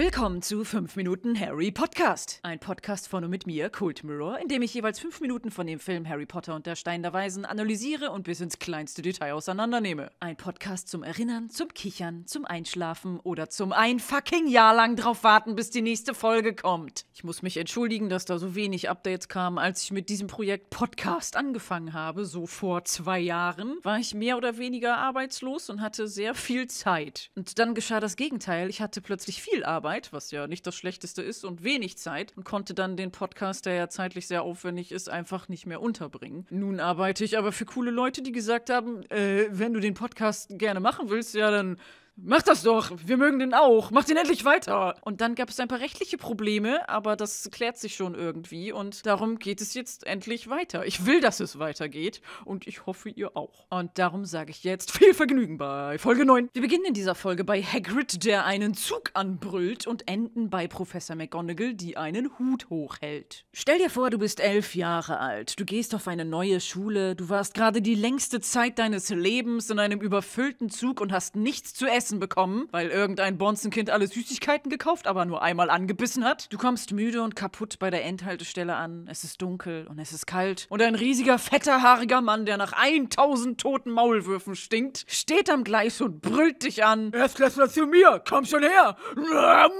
Willkommen zu 5 Minuten Harry Podcast. Ein Podcast von und mit mir, Cult Mirror, in dem ich jeweils 5 Minuten von dem Film Harry Potter und der Stein der Weisen analysiere und bis ins kleinste Detail auseinandernehme. Ein Podcast zum Erinnern, zum Kichern, zum Einschlafen oder zum ein fucking Jahr lang drauf warten, bis die nächste Folge kommt. Ich muss mich entschuldigen, dass da so wenig Updates kamen, als ich mit diesem Projekt Podcast angefangen habe. So vor zwei Jahren war ich mehr oder weniger arbeitslos und hatte sehr mehr viel Zeit. Und dann geschah das Gegenteil. Ich hatte plötzlich viel Arbeit, was ja nicht das Schlechteste ist, und wenig Zeit und konnte dann den Podcast, der ja zeitlich sehr aufwendig ist, einfach nicht mehr unterbringen. Nun arbeite ich aber für coole Leute, die gesagt haben, äh, wenn du den Podcast gerne machen willst, ja, dann Mach das doch, wir mögen den auch, mach den endlich weiter. Und dann gab es ein paar rechtliche Probleme, aber das klärt sich schon irgendwie und darum geht es jetzt endlich weiter. Ich will, dass es weitergeht und ich hoffe, ihr auch. Und darum sage ich jetzt viel Vergnügen bei Folge 9. Wir beginnen in dieser Folge bei Hagrid, der einen Zug anbrüllt und enden bei Professor McGonagall, die einen Hut hochhält. Stell dir vor, du bist elf Jahre alt, du gehst auf eine neue Schule, du warst gerade die längste Zeit deines Lebens in einem überfüllten Zug und hast nichts zu essen Essen bekommen, weil irgendein Bonzenkind alle Süßigkeiten gekauft, aber nur einmal angebissen hat. Du kommst müde und kaputt bei der Endhaltestelle an. Es ist dunkel und es ist kalt. Und ein riesiger, fetter, haariger Mann, der nach 1000 toten Maulwürfen stinkt, steht am Gleis und brüllt dich an. Erstklässler zu mir, komm schon her.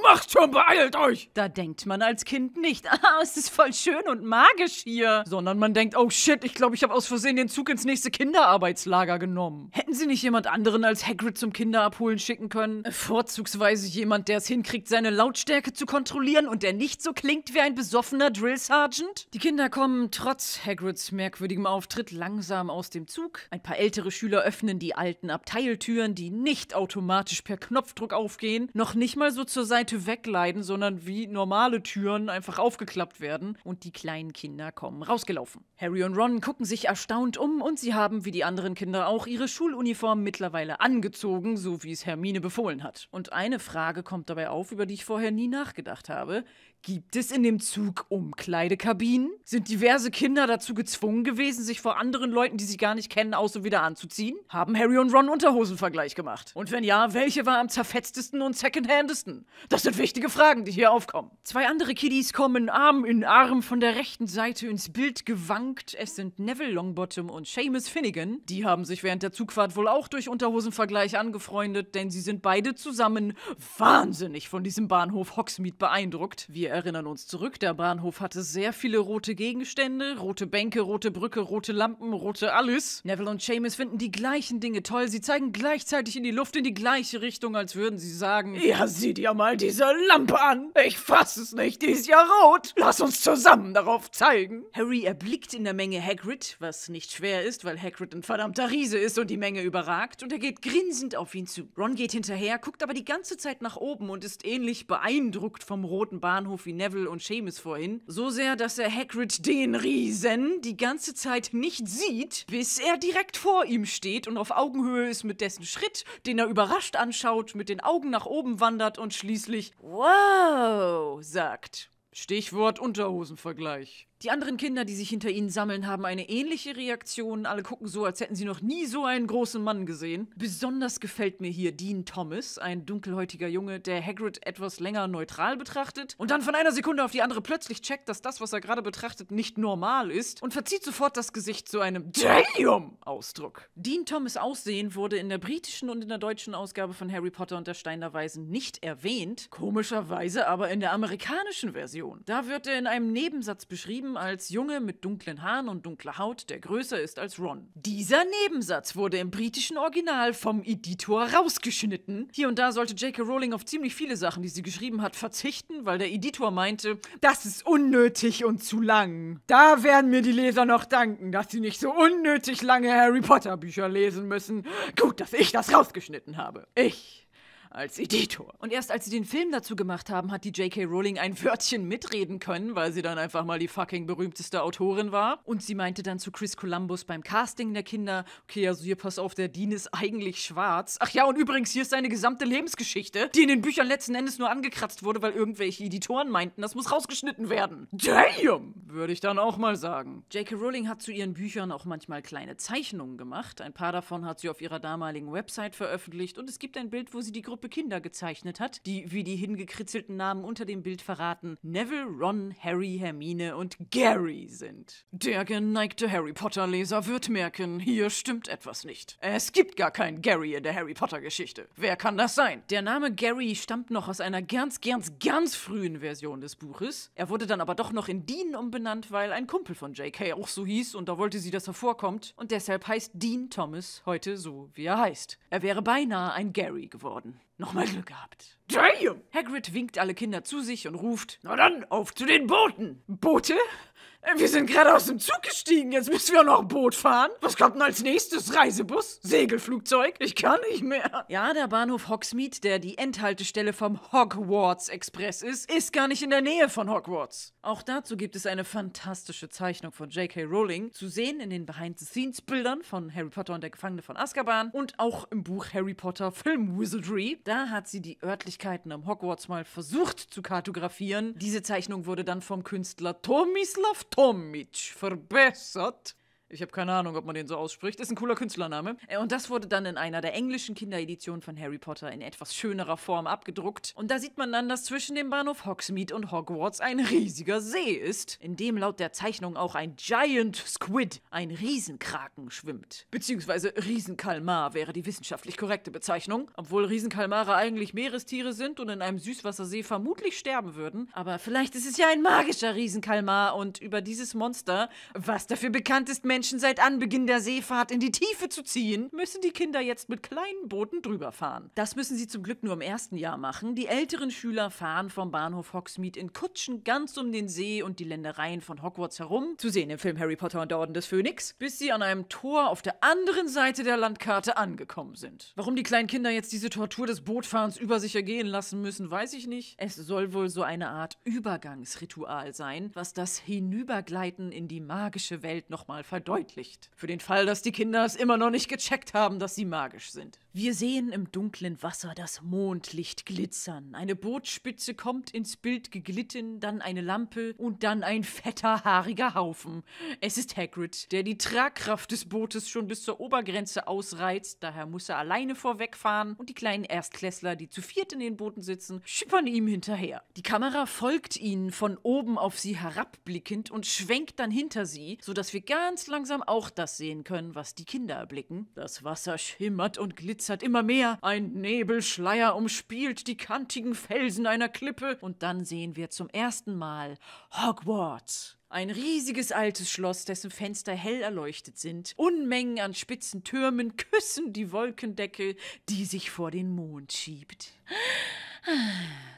Macht schon, beeilt euch. Da denkt man als Kind nicht, ah, es ist voll schön und magisch hier. Sondern man denkt, oh shit, ich glaube, ich habe aus Versehen den Zug ins nächste Kinderarbeitslager genommen. Hätten sie nicht jemand anderen als Hagrid zum Kinderabholen Schulen schicken können. Vorzugsweise jemand, der es hinkriegt, seine Lautstärke zu kontrollieren und der nicht so klingt wie ein besoffener Drill Sergeant. Die Kinder kommen trotz Hagrids merkwürdigem Auftritt langsam aus dem Zug. Ein paar ältere Schüler öffnen die alten Abteiltüren, die nicht automatisch per Knopfdruck aufgehen, noch nicht mal so zur Seite wegleiden, sondern wie normale Türen einfach aufgeklappt werden. Und die kleinen Kinder kommen rausgelaufen. Harry und Ron gucken sich erstaunt um und sie haben wie die anderen Kinder auch ihre Schuluniform mittlerweile angezogen, so wie es Termine befohlen hat. Und eine Frage kommt dabei auf, über die ich vorher nie nachgedacht habe. Gibt es in dem Zug Umkleidekabinen? Sind diverse Kinder dazu gezwungen gewesen, sich vor anderen Leuten, die sie gar nicht kennen, aus und wieder anzuziehen? Haben Harry und Ron Unterhosenvergleich gemacht? Und wenn ja, welche war am zerfetztesten und secondhandesten? Das sind wichtige Fragen, die hier aufkommen. Zwei andere Kiddies kommen Arm in Arm von der rechten Seite ins Bild gewankt. Es sind Neville Longbottom und Seamus Finnegan. Die haben sich während der Zugfahrt wohl auch durch Unterhosenvergleich angefreundet, denn sie sind beide zusammen wahnsinnig von diesem Bahnhof Hogsmeade beeindruckt. Wir wir erinnern uns zurück, der Bahnhof hatte sehr viele rote Gegenstände, rote Bänke, rote Brücke, rote Lampen, rote alles. Neville und Seamus finden die gleichen Dinge toll, sie zeigen gleichzeitig in die Luft in die gleiche Richtung, als würden sie sagen, ja, sieh dir mal diese Lampe an, ich fass es nicht, die ist ja rot, lass uns zusammen darauf zeigen. Harry erblickt in der Menge Hagrid, was nicht schwer ist, weil Hagrid ein verdammter Riese ist und die Menge überragt, und er geht grinsend auf ihn zu. Ron geht hinterher, guckt aber die ganze Zeit nach oben und ist ähnlich beeindruckt vom roten Bahnhof Bahnhof wie Neville und Seamus vorhin, so sehr, dass er Hagrid den Riesen die ganze Zeit nicht sieht, bis er direkt vor ihm steht und auf Augenhöhe ist mit dessen Schritt, den er überrascht anschaut, mit den Augen nach oben wandert und schließlich Wow sagt. Stichwort Unterhosenvergleich. Die anderen Kinder, die sich hinter ihnen sammeln, haben eine ähnliche Reaktion. Alle gucken so, als hätten sie noch nie so einen großen Mann gesehen. Besonders gefällt mir hier Dean Thomas, ein dunkelhäutiger Junge, der Hagrid etwas länger neutral betrachtet und dann von einer Sekunde auf die andere plötzlich checkt, dass das, was er gerade betrachtet, nicht normal ist und verzieht sofort das Gesicht zu einem Damn-Ausdruck. Dean Thomas Aussehen wurde in der britischen und in der deutschen Ausgabe von Harry Potter und der Stein der Weisen nicht erwähnt, komischerweise aber in der amerikanischen Version. Da wird er in einem Nebensatz beschrieben, beschrieben als Junge mit dunklen Haaren und dunkler Haut, der größer ist als Ron. Dieser Nebensatz wurde im britischen Original vom Editor rausgeschnitten. Hier und da sollte J.K. Rowling auf ziemlich viele Sachen, die sie geschrieben hat, verzichten, weil der Editor meinte, das ist unnötig und zu lang. Da werden mir die Leser noch danken, dass sie nicht so unnötig lange Harry Potter Bücher lesen müssen. Gut, dass ich das rausgeschnitten habe. Ich als Editor. Und erst als sie den Film dazu gemacht haben, hat die J.K. Rowling ein Wörtchen mitreden können, weil sie dann einfach mal die fucking berühmteste Autorin war. Und sie meinte dann zu Chris Columbus beim Casting der Kinder, okay, also hier pass auf, der Dean ist eigentlich schwarz. Ach ja, und übrigens, hier ist seine gesamte Lebensgeschichte, die in den Büchern letzten Endes nur angekratzt wurde, weil irgendwelche Editoren meinten, das muss rausgeschnitten werden. Damn, würde ich dann auch mal sagen. J.K. Rowling hat zu ihren Büchern auch manchmal kleine Zeichnungen gemacht. Ein paar davon hat sie auf ihrer damaligen Website veröffentlicht und es gibt ein Bild, wo sie die Gruppe Gruppe Kinder gezeichnet hat, die wie die hingekritzelten Namen unter dem Bild verraten, Neville, Ron, Harry, Hermine und Gary sind. Der geneigte Harry Potter-Leser wird merken, hier stimmt etwas nicht. Es gibt gar keinen Gary in der Harry Potter-Geschichte. Wer kann das sein? Der Name Gary stammt noch aus einer ganz, ganz, ganz frühen Version des Buches. Er wurde dann aber doch noch in Dean umbenannt, weil ein Kumpel von J.K. auch so hieß und da wollte sie, dass er vorkommt. Und deshalb heißt Dean Thomas heute so, wie er heißt. Er wäre beinahe ein Gary geworden. Nochmal Glück gehabt. Damn! Hagrid winkt alle Kinder zu sich und ruft, na dann, auf zu den Booten! Boote? Äh, wir sind gerade aus dem Zug gestiegen, jetzt müssen wir auch noch ein Boot fahren. Was kommt denn als nächstes? Reisebus? Segelflugzeug? Ich kann nicht mehr. Ja, der Bahnhof Hogsmeade, der die Endhaltestelle vom Hogwarts Express ist, ist gar nicht in der Nähe von Hogwarts. Auch dazu gibt es eine fantastische Zeichnung von J.K. Rowling, zu sehen in den Behind-the-Scenes-Bildern von Harry Potter und der Gefangene von Azkaban und auch im Buch Harry Potter Film Wizardry. Da hat sie die Örtlichkeiten am Hogwarts mal versucht zu kartografieren. Diese Zeichnung wurde dann vom Künstler Tomislav Tomic förbässat. Ich habe keine Ahnung, ob man den so ausspricht. Ist ein cooler Künstlername. Äh, und das wurde dann in einer der englischen Kindereditionen von Harry Potter in etwas schönerer Form abgedruckt. Und da sieht man dann, dass zwischen dem Bahnhof Hogsmeade und Hogwarts ein riesiger See ist, in dem laut der Zeichnung auch ein Giant Squid, ein Riesenkraken, schwimmt. Beziehungsweise Riesenkalmar wäre die wissenschaftlich korrekte Bezeichnung. Obwohl Riesenkalmare eigentlich Meerestiere sind und in einem Süßwassersee vermutlich sterben würden. Aber vielleicht ist es ja ein magischer Riesenkalmar und über dieses Monster, was dafür bekannt ist, Menschen Menschen seit Anbeginn der Seefahrt in die Tiefe zu ziehen, müssen die Kinder jetzt mit kleinen Booten drüber fahren. Das müssen sie zum Glück nur im ersten Jahr machen. Die älteren Schüler fahren vom Bahnhof Hogsmeade in Kutschen ganz um den See und die Ländereien von Hogwarts herum, zu sehen im Film Harry Potter und der Orden des Phönix, bis sie an einem Tor auf der anderen Seite der Landkarte angekommen sind. Warum die kleinen Kinder jetzt diese Tortur des Bootfahrens über sich ergehen lassen müssen, weiß ich nicht. Es soll wohl so eine Art Übergangsritual sein, was das Hinübergleiten in die magische Welt nochmal verdeutlicht verdeutlicht. Für den Fall, dass die Kinder es immer noch nicht gecheckt haben, dass sie magisch sind. Wir sehen im dunklen Wasser das Mondlicht glitzern. Eine Bootspitze kommt ins Bild geglitten, dann eine Lampe und dann ein fetter, haariger Haufen. Es ist Hagrid, der die Tragkraft des Bootes schon bis zur Obergrenze ausreizt, daher muss er alleine vorwegfahren und die kleinen Erstklässler, die zu viert in den Booten sitzen, schippern ihm hinterher. Die Kamera folgt ihnen von oben auf sie herabblickend und schwenkt dann hinter sie, sodass wir ganz langsam auch das sehen können, was die Kinder erblicken. Das Wasser schimmert und glitzert verwässert immer mehr, ein Nebelschleier umspielt die kantigen Felsen einer Klippe, und dann sehen wir zum ersten Mal Hogwarts. Ein riesiges altes Schloss, dessen Fenster hell erleuchtet sind. Unmengen an spitzen Türmen küssen die Wolkendecke, die sich vor den Mond schiebt.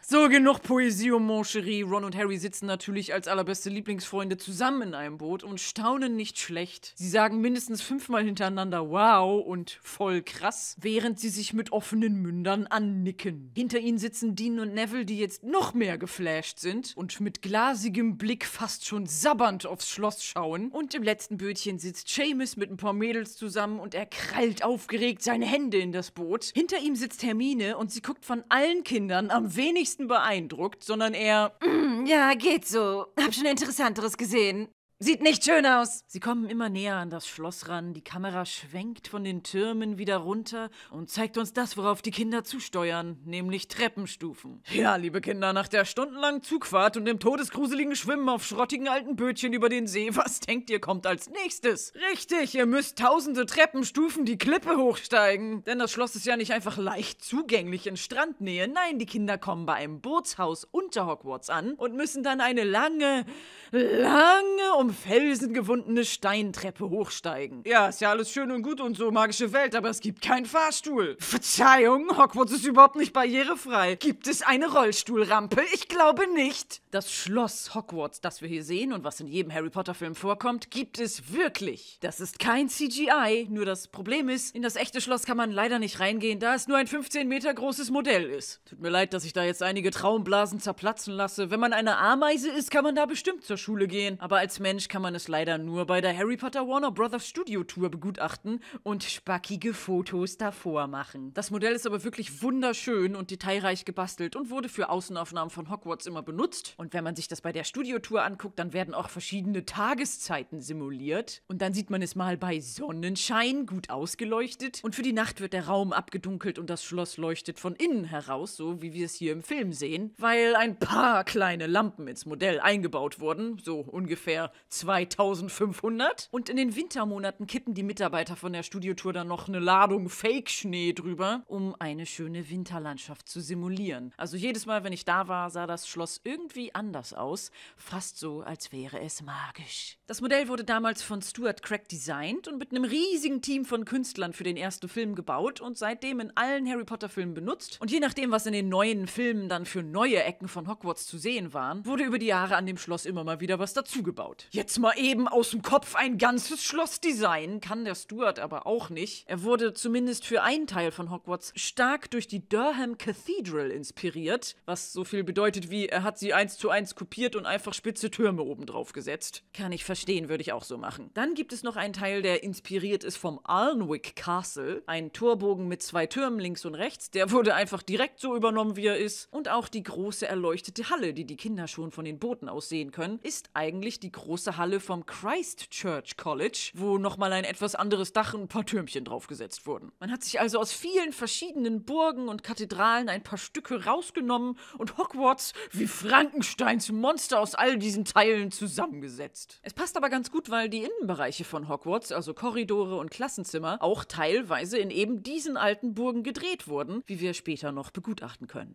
So, genug Poesie und oh, Moncherie. Ron und Harry sitzen natürlich als allerbeste Lieblingsfreunde zusammen in einem Boot und staunen nicht schlecht. Sie sagen mindestens fünfmal hintereinander wow und voll krass, während sie sich mit offenen Mündern annicken. Hinter ihnen sitzen Dean und Neville, die jetzt noch mehr geflasht sind und mit glasigem Blick fast schon sabbernd aufs Schloss schauen. Und im letzten Bötchen sitzt Seamus mit ein paar Mädels zusammen und er krallt aufgeregt seine Hände in das Boot. Hinter ihm sitzt Hermine und sie guckt von allen Kindern Kindern am wenigsten beeindruckt, sondern eher, mm, ja, geht so. Hab schon Interessanteres gesehen. Sieht nicht schön aus. Sie kommen immer näher an das Schloss ran, die Kamera schwenkt von den Türmen wieder runter und zeigt uns das, worauf die Kinder zusteuern, nämlich Treppenstufen. Ja, liebe Kinder, nach der stundenlangen Zugfahrt und dem todesgruseligen Schwimmen auf schrottigen alten Bötchen über den See, was denkt ihr kommt als nächstes? Richtig, ihr müsst tausende Treppenstufen die Klippe hochsteigen. Denn das Schloss ist ja nicht einfach leicht zugänglich in Strandnähe. Nein, die Kinder kommen bei einem Bootshaus unter Hogwarts an und müssen dann eine lange, lange um vom Felsen gefundene Steintreppe hochsteigen. Ja, ist ja alles schön und gut und so, magische Welt, aber es gibt keinen Fahrstuhl. Verzeihung, Hogwarts ist überhaupt nicht barrierefrei. Gibt es eine Rollstuhlrampe? Ich glaube nicht. Das Schloss Hogwarts, das wir hier sehen und was in jedem Harry Potter-Film vorkommt, gibt es wirklich. Das ist kein CGI, nur das Problem ist, in das echte Schloss kann man leider nicht reingehen, da es nur ein 15 Meter großes Modell ist. Tut mir leid, dass ich da jetzt einige Traumblasen zerplatzen lasse. Wenn man eine Ameise ist, kann man da bestimmt zur Schule gehen. Aber als Mensch Challenge kann man es leider nur bei der Harry Potter Warner Brothers Studio Tour begutachten und spackige Fotos davor machen. Das Modell ist aber wirklich wunderschön und detailreich gebastelt und wurde für Außenaufnahmen von Hogwarts immer benutzt. Und wenn man sich das bei der Studio Tour anguckt, dann werden auch verschiedene Tageszeiten simuliert. Und dann sieht man es mal bei Sonnenschein gut ausgeleuchtet. Und für die Nacht wird der Raum abgedunkelt und das Schloss leuchtet von innen heraus, so wie wir es hier im Film sehen, weil ein paar kleine Lampen ins Modell eingebaut wurden, so ungefähr 2500. Und in den Wintermonaten kippen die Mitarbeiter von der Studiotour dann noch eine Ladung Fake-Schnee drüber, um eine schöne Winterlandschaft zu simulieren. Also jedes Mal, wenn ich da war, sah das Schloss irgendwie anders aus. Fast so, als wäre es magisch. Das Modell wurde damals von Stuart Craig designt und mit einem riesigen Team von Künstlern für den ersten Film gebaut und seitdem in allen Harry Potter-Filmen benutzt. Und je nachdem, was in den neuen Filmen dann für neue Ecken von Hogwarts zu sehen waren, wurde über die Jahre an dem Schloss immer mal wieder was dazugebaut. Ja, jetzt mal eben aus dem Kopf ein ganzes Schloss designen, kann der Stuart aber auch nicht. Er wurde zumindest für einen Teil von Hogwarts stark durch die Durham Cathedral inspiriert, was so viel bedeutet wie, er hat sie eins zu eins kopiert und einfach spitze Türme obendrauf gesetzt. Kann ich verstehen, würde ich auch so machen. Dann gibt es noch einen Teil, der inspiriert ist vom Alnwick Castle, ein Torbogen mit zwei Türmen links und rechts, der wurde einfach direkt so übernommen, wie er ist. Und auch die große erleuchtete Halle, die die Kinder schon von den Booten aus sehen können, ist eigentlich die große große Halle vom Christchurch College, wo nochmal ein etwas anderes Dach und ein paar Türmchen draufgesetzt wurden. Man hat sich also aus vielen verschiedenen Burgen und Kathedralen ein paar Stücke rausgenommen und Hogwarts wie Frankensteins Monster aus all diesen Teilen zusammengesetzt. Es passt aber ganz gut, weil die Innenbereiche von Hogwarts, also Korridore und Klassenzimmer, auch teilweise in eben diesen alten Burgen gedreht wurden, wie wir später noch begutachten können.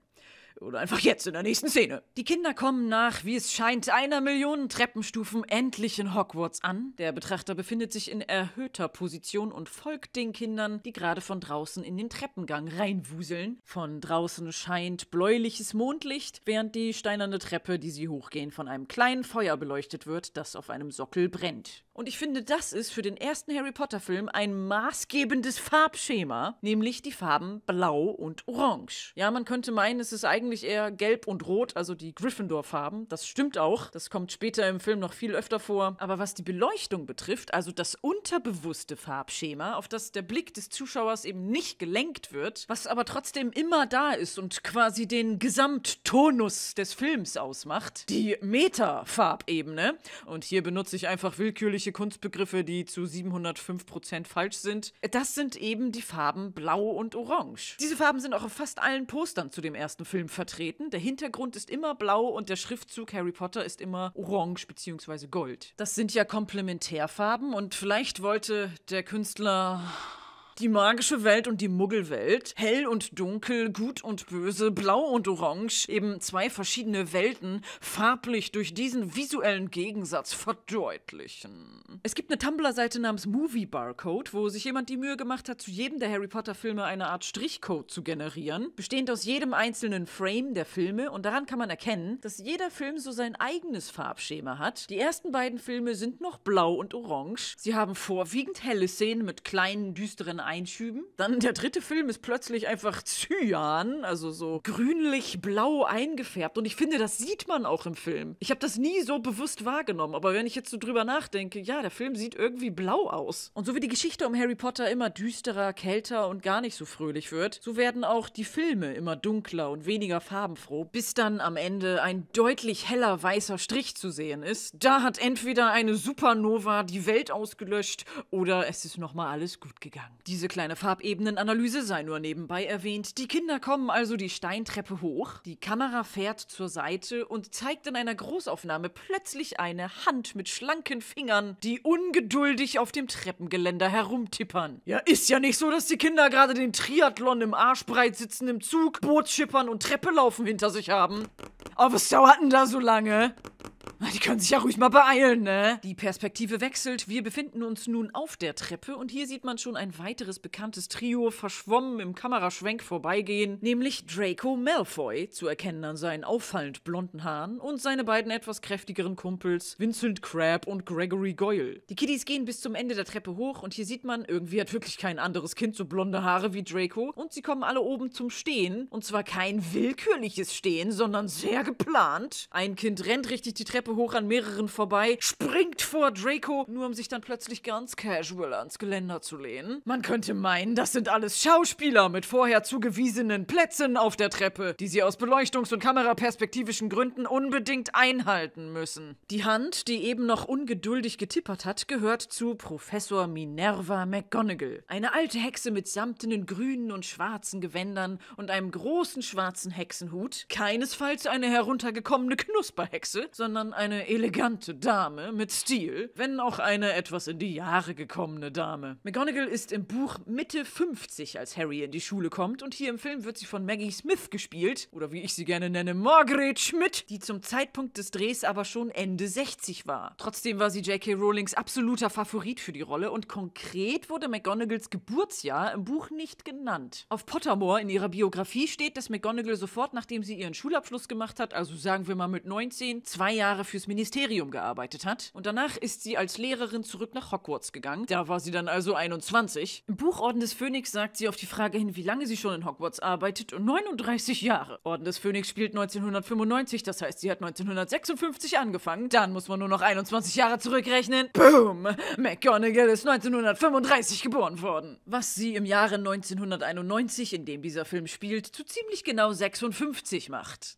Oder einfach jetzt in der nächsten Szene. Die Kinder kommen nach, wie es scheint, einer Million Treppenstufen endlich in Hogwarts an. Der Betrachter befindet sich in erhöhter Position und folgt den Kindern, die gerade von draußen in den Treppengang reinwuseln. Von draußen scheint bläuliches Mondlicht, während die steinerne Treppe, die sie hochgehen, von einem kleinen Feuer beleuchtet wird, das auf einem Sockel brennt. Und ich finde, das ist für den ersten Harry Potter-Film ein maßgebendes Farbschema, nämlich die Farben Blau und Orange. Ja, man könnte meinen, es ist eigentlich eher Gelb und Rot, also die Gryffindor-Farben. Das stimmt auch. Das kommt später im Film noch viel öfter vor. Aber was die Beleuchtung betrifft, also das unterbewusste Farbschema, auf das der Blick des Zuschauers eben nicht gelenkt wird, was aber trotzdem immer da ist und quasi den Gesamttonus des Films ausmacht, die Meta-Farbebene. Und hier benutze ich einfach willkürlich mögliche Kunstbegriffe, die zu 705% Prozent falsch sind. Das sind eben die Farben Blau und Orange. Diese Farben sind auch auf fast allen Postern zu dem ersten Film vertreten. Der Hintergrund ist immer blau und der Schriftzug Harry Potter ist immer orange bzw. gold. Das sind ja Komplementärfarben und vielleicht wollte der Künstler die magische Welt und die Muggelwelt, hell und dunkel, gut und böse, blau und orange, eben zwei verschiedene Welten, farblich durch diesen visuellen Gegensatz verdeutlichen. Es gibt eine Tumblr-Seite namens Movie Barcode, wo sich jemand die Mühe gemacht hat, zu jedem der Harry Potter-Filme eine Art Strichcode zu generieren, bestehend aus jedem einzelnen Frame der Filme und daran kann man erkennen, dass jeder Film so sein eigenes Farbschema hat. Die ersten beiden Filme sind noch blau und orange. Sie haben vorwiegend helle Szenen mit kleinen, düsteren einschüben. Dann der dritte Film ist plötzlich einfach Cyan, also so grünlich-blau eingefärbt. Und ich finde, das sieht man auch im Film. Ich habe das nie so bewusst wahrgenommen, aber wenn ich jetzt so drüber nachdenke, ja, der Film sieht irgendwie blau aus. Und so wie die Geschichte um Harry Potter immer düsterer, kälter und gar nicht so fröhlich wird, so werden auch die Filme immer dunkler und weniger farbenfroh, bis dann am Ende ein deutlich heller weißer Strich zu sehen ist. Da hat entweder eine Supernova die Welt ausgelöscht oder es ist nochmal alles gut gegangen. Die diese kleine Farbebenenanalyse sei nur nebenbei erwähnt. Die Kinder kommen also die Steintreppe hoch, die Kamera fährt zur Seite und zeigt in einer Großaufnahme plötzlich eine Hand mit schlanken Fingern, die ungeduldig auf dem Treppengeländer herumtippern. Ja, ist ja nicht so, dass die Kinder gerade den Triathlon im Arsch breit sitzen im Zug, Boot schippern und Treppe laufen hinter sich haben. Oh, was dauert denn da so lange? Die können sich ja ruhig mal beeilen, ne? Die Perspektive wechselt. Wir befinden uns nun auf der Treppe und hier sieht man schon ein weiteres bekanntes Trio verschwommen im Kameraschwenk vorbeigehen, nämlich Draco Malfoy, zu erkennen an seinen auffallend blonden Haaren, und seine beiden etwas kräftigeren Kumpels Vincent Crabb und Gregory Goyle. Die Kiddies gehen bis zum Ende der Treppe hoch und hier sieht man, irgendwie hat wirklich kein anderes Kind so blonde Haare wie Draco und sie kommen alle oben zum Stehen und zwar kein willkürliches Stehen, sondern sehr vorher geplant. Ein Kind rennt richtig die Treppe hoch an mehreren vorbei, springt vor Draco, nur um sich dann plötzlich ganz casual ans Geländer zu lehnen. Man könnte meinen, das sind alles Schauspieler mit vorher zugewiesenen Plätzen auf der Treppe, die sie aus beleuchtungs- und kameraperspektivischen Gründen unbedingt einhalten müssen. Die Hand, die eben noch ungeduldig getippert hat, gehört zu Professor Minerva McGonagall. Eine alte Hexe mit samtenen grünen und schwarzen Gewändern und einem großen schwarzen Hexenhut. Keinesfalls eine keine heruntergekommene Knusperhexe, sondern eine elegante Dame mit Stil, wenn auch eine etwas in die Jahre gekommene Dame. McGonagall ist im Buch Mitte 50, als Harry in die Schule kommt, und hier im Film wird sie von Maggie Smith gespielt, oder wie ich sie gerne nenne, Margaret Schmidt, die zum Zeitpunkt des Drehs aber schon Ende 60 war. Trotzdem war sie J.K. Rowlings absoluter Favorit für die Rolle und konkret wurde McGonagalls Geburtsjahr im Buch nicht genannt. Auf Pottermore in ihrer Biografie steht, dass McGonagall sofort nachdem sie ihren Schulabschluss gemacht gemacht hat, also sagen wir mal mit 19, zwei Jahre fürs Ministerium gearbeitet hat. Und danach ist sie als Lehrerin zurück nach Hogwarts gegangen. Da war sie dann also 21. Im Buch Orden des Phönix sagt sie auf die Frage hin, wie lange sie schon in Hogwarts arbeitet, 39 Jahre. Orden des Phönix spielt 1995, das heißt, sie hat 1956 angefangen. Dann muss man nur noch 21 Jahre zurückrechnen. Boom! McGonagall ist 1935 geboren worden. Was sie im Jahre 1991, in dem dieser Film spielt, zu ziemlich genau 56 macht.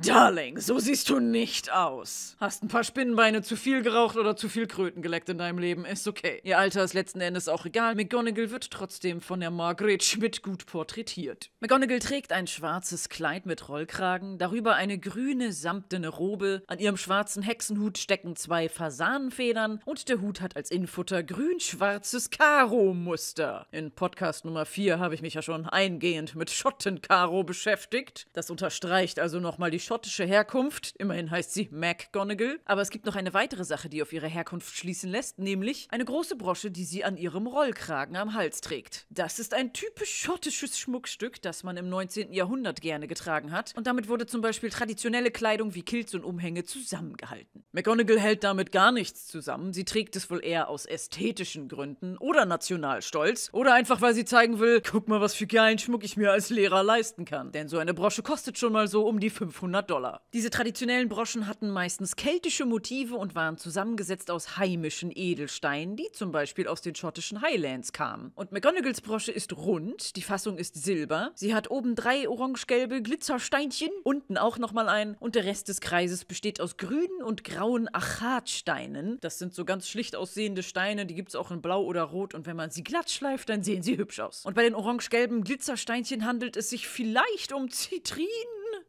Darling, so siehst du nicht aus. Hast ein paar Spinnenbeine zu viel geraucht oder zu viel Kröten geleckt in deinem Leben. Ist okay. Ihr Alter ist letzten Endes auch egal. McGonagall wird trotzdem von der Margaret Schmidt gut porträtiert. McGonagall trägt ein schwarzes Kleid mit Rollkragen, darüber eine grüne samtene Robe. An ihrem schwarzen Hexenhut stecken zwei Fasanenfedern und der Hut hat als Innenfutter grün-schwarzes Karo-Muster. In Podcast Nummer 4 habe ich mich ja schon eingehend mit Schottenkaro beschäftigt. Das unterstreicht also nochmal die schottische Herkunft, immerhin heißt sie McGonagall. Aber es gibt noch eine weitere Sache, die auf ihre Herkunft schließen lässt, nämlich eine große Brosche, die sie an ihrem Rollkragen am Hals trägt. Das ist ein typisch schottisches Schmuckstück, das man im 19. Jahrhundert gerne getragen hat und damit wurde zum Beispiel traditionelle Kleidung wie Kilts und Umhänge zusammengehalten. McGonagall hält damit gar nichts zusammen, sie trägt es wohl eher aus ästhetischen Gründen oder Nationalstolz oder einfach weil sie zeigen will, guck mal, was für geilen Schmuck ich mir als Lehrer leisten kann. Denn so eine Brosche kostet schon mal so um die 500 100 Dollar. Diese traditionellen Broschen hatten meistens keltische Motive und waren zusammengesetzt aus heimischen Edelsteinen, die zum Beispiel aus den schottischen Highlands kamen. Und McGonagalls Brosche ist rund, die Fassung ist silber, sie hat oben drei orangegelbe Glitzersteinchen, unten auch nochmal ein und der Rest des Kreises besteht aus grünen und grauen Achatsteinen. Das sind so ganz schlicht aussehende Steine, die gibt es auch in blau oder rot und wenn man sie glatt schleift, dann sehen sie hübsch aus. Und bei den orangegelben Glitzersteinchen handelt es sich vielleicht um Zitrinen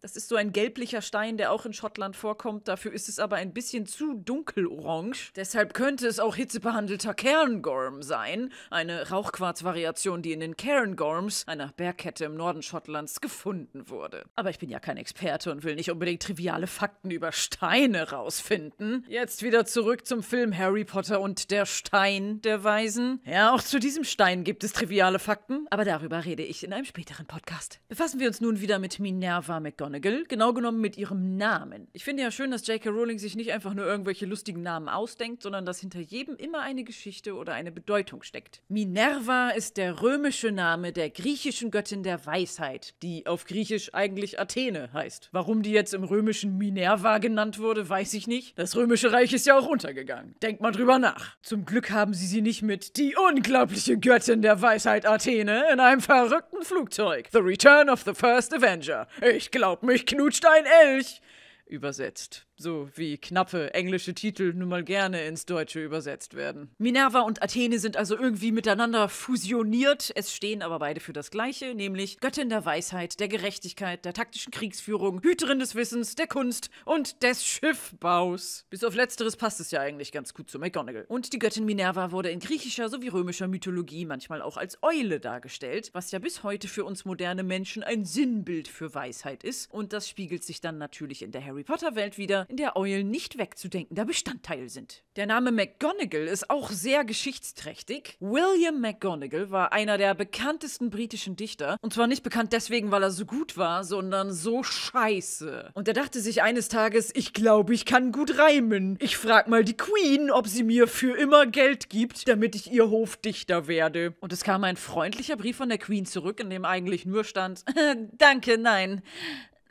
das ist so ein gelblicher Stein, der auch in Schottland vorkommt. Dafür ist es aber ein bisschen zu dunkelorange. Deshalb könnte es auch hitzebehandelter Cairngorm sein. Eine Rauchquarzvariation, die in den Cairngorms, einer Bergkette im Norden Schottlands, gefunden wurde. Aber ich bin ja kein Experte und will nicht unbedingt triviale Fakten über Steine rausfinden. Jetzt wieder zurück zum Film Harry Potter und der Stein der Weisen. Ja, auch zu diesem Stein gibt es triviale Fakten. Aber darüber rede ich in einem späteren Podcast. Befassen wir uns nun wieder mit Minerva McDonald. McGonagall, genau genommen mit ihrem Namen. Ich finde ja schön, dass J.K. Rowling sich nicht einfach nur irgendwelche lustigen Namen ausdenkt, sondern dass hinter jedem immer eine Geschichte oder eine Bedeutung steckt. Minerva ist der römische Name der griechischen Göttin der Weisheit, die auf Griechisch eigentlich Athene heißt. Warum die jetzt im römischen Minerva genannt wurde, weiß ich nicht. Das römische Reich ist ja auch untergegangen. Denkt mal drüber nach. Zum Glück haben sie sie nicht mit die unglaubliche Göttin der Weisheit Athene in einem verrückten Flugzeug. The Return of the First Avenger. Ich glaube mich knutscht ein Elch übersetzt so wie knappe englische Titel nun mal gerne ins Deutsche übersetzt werden. Minerva und Athene sind also irgendwie miteinander fusioniert, es stehen aber beide für das Gleiche, nämlich Göttin der Weisheit, der Gerechtigkeit, der taktischen Kriegsführung, Hüterin des Wissens, der Kunst und des Schiffbaus. Bis auf letzteres passt es ja eigentlich ganz gut zu McGonagall. Und die Göttin Minerva wurde in griechischer sowie römischer Mythologie manchmal auch als Eule dargestellt, was ja bis heute für uns moderne Menschen ein Sinnbild für Weisheit ist und das spiegelt sich dann natürlich in der Harry Potter Welt wieder, der Eulen nicht wegzudenkender Bestandteil sind. Der Name McGonagall ist auch sehr geschichtsträchtig. William McGonagall war einer der bekanntesten britischen Dichter. Und zwar nicht bekannt deswegen, weil er so gut war, sondern so scheiße. Und er dachte sich eines Tages, ich glaube, ich kann gut reimen. Ich frag mal die Queen, ob sie mir für immer Geld gibt, damit ich ihr Hofdichter werde. Und es kam ein freundlicher Brief von der Queen zurück, in dem eigentlich nur stand, danke, nein.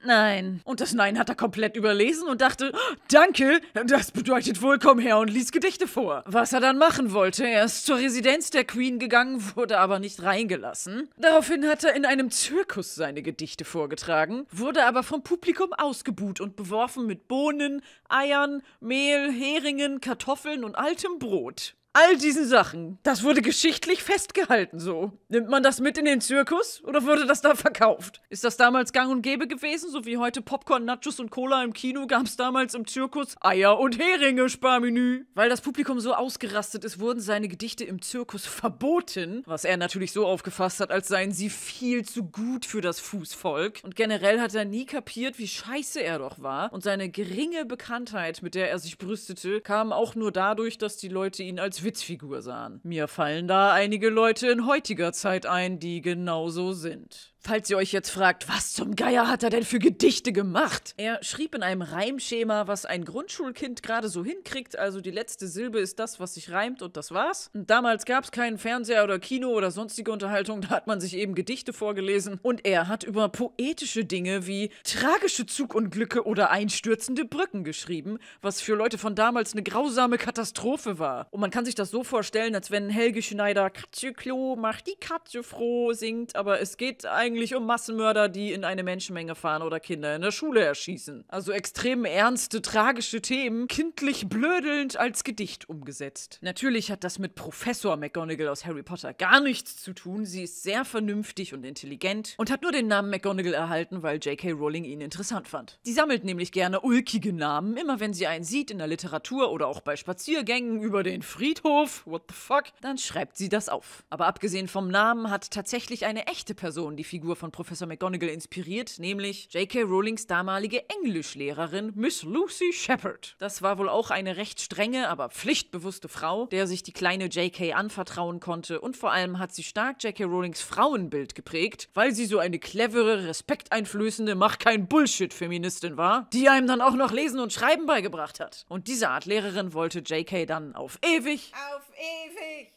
Nein. Und das Nein hat er komplett überlesen und dachte, danke, das bedeutet wohl komm her und lies Gedichte vor. Was er dann machen wollte, er ist zur Residenz der Queen gegangen, wurde aber nicht reingelassen. Daraufhin hat er in einem Zirkus seine Gedichte vorgetragen, wurde aber vom Publikum ausgebuht und beworfen mit Bohnen, Eiern, Mehl, Heringen, Kartoffeln und altem Brot all diesen Sachen. Das wurde geschichtlich festgehalten so. Nimmt man das mit in den Zirkus oder wurde das da verkauft? Ist das damals gang und gäbe gewesen? So wie heute Popcorn, Nachos und Cola im Kino gab es damals im Zirkus Eier und Heringe Sparmenü. Weil das Publikum so ausgerastet ist, wurden seine Gedichte im Zirkus verboten, was er natürlich so aufgefasst hat, als seien sie viel zu gut für das Fußvolk. Und generell hat er nie kapiert, wie scheiße er doch war. Und seine geringe Bekanntheit, mit der er sich brüstete, kam auch nur dadurch, dass die Leute ihn als Witzfigur sahen. Mir fallen da einige Leute in heutiger Zeit ein, die genauso sind. Falls ihr euch jetzt fragt, was zum Geier hat er denn für Gedichte gemacht? Er schrieb in einem Reimschema, was ein Grundschulkind gerade so hinkriegt. Also die letzte Silbe ist das, was sich reimt und das war's. Und damals gab es keinen Fernseher oder Kino oder sonstige Unterhaltung. Da hat man sich eben Gedichte vorgelesen. Und er hat über poetische Dinge wie tragische Zugunglücke oder einstürzende Brücken geschrieben, was für Leute von damals eine grausame Katastrophe war. Und man kann sich das so vorstellen, als wenn Helge Schneider Katze Klo macht die Katze froh singt, aber es geht eigentlich eigentlich um Massenmörder, die in eine Menschenmenge fahren oder Kinder in der Schule erschießen. Also extrem ernste, tragische Themen, kindlich blödelnd als Gedicht umgesetzt. Natürlich hat das mit Professor McGonagall aus Harry Potter gar nichts zu tun. Sie ist sehr vernünftig und intelligent und hat nur den Namen McGonagall erhalten, weil J.K. Rowling ihn interessant fand. Sie sammelt nämlich gerne ulkige Namen, immer wenn sie einen sieht in der Literatur oder auch bei Spaziergängen über den Friedhof, what the fuck, dann schreibt sie das auf. Aber abgesehen vom Namen hat tatsächlich eine echte Person die Figur Figur von Professor McGonagall inspiriert, nämlich J.K. Rowlings damalige Englischlehrerin Miss Lucy Shepard. Das war wohl auch eine recht strenge, aber pflichtbewusste Frau, der sich die kleine J.K. anvertrauen konnte und vor allem hat sie stark J.K. Rowlings Frauenbild geprägt, weil sie so eine clevere, respekteinflößende, mach kein Bullshit-Feministin war, die einem dann auch noch Lesen und Schreiben beigebracht hat. Und diese Art Lehrerin wollte J.K. dann auf ewig, auf ewig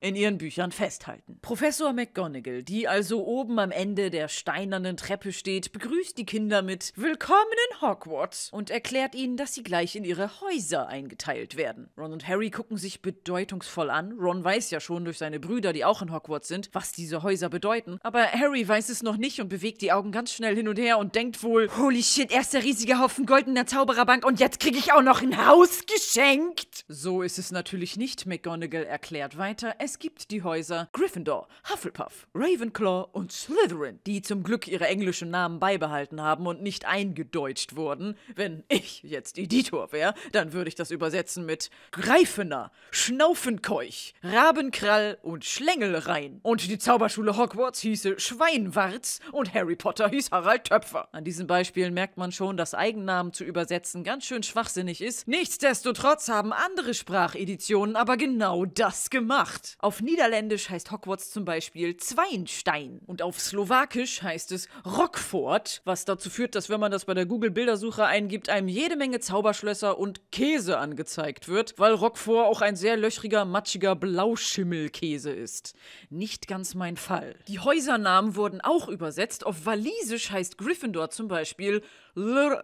in ihren Büchern festhalten. Professor McGonagall, die also oben am Ende der steinernen Treppe steht, begrüßt die Kinder mit Willkommen in Hogwarts und erklärt ihnen, dass sie gleich in ihre Häuser eingeteilt werden. Ron und Harry gucken sich bedeutungsvoll an. Ron weiß ja schon durch seine Brüder, die auch in Hogwarts sind, was diese Häuser bedeuten. Aber Harry weiß es noch nicht und bewegt die Augen ganz schnell hin und her und denkt wohl, holy shit, erster riesiger Haufen goldener Zaubererbank und jetzt kriege ich auch noch ein Haus geschenkt. So ist es natürlich nicht. McGonagall erklärt weiter, es es gibt die Häuser Gryffindor, Hufflepuff, Ravenclaw und Slytherin, die zum Glück ihre englischen Namen beibehalten haben und nicht eingedeutscht wurden. Wenn ich jetzt Editor wäre, dann würde ich das übersetzen mit Greifener, Schnaufenkeuch, Rabenkrall und Schlängelrein. Und die Zauberschule Hogwarts hieße Schweinwarz und Harry Potter hieß Harald Töpfer. An diesen Beispielen merkt man schon, dass Eigennamen zu übersetzen ganz schön schwachsinnig ist. Nichtsdestotrotz haben andere Spracheditionen aber genau das gemacht. Auf Niederländisch heißt Hogwarts zum Beispiel Zweinstein und auf Slowakisch heißt es Rockfort, was dazu führt, dass wenn man das bei der Google-Bildersuche eingibt, einem jede Menge Zauberschlösser und Käse angezeigt wird, weil Rockfort auch ein sehr löchriger, matschiger Blauschimmelkäse ist. Nicht ganz mein Fall. Die Häusernamen wurden auch übersetzt. Auf Walisisch heißt Gryffindor zum Beispiel Leroy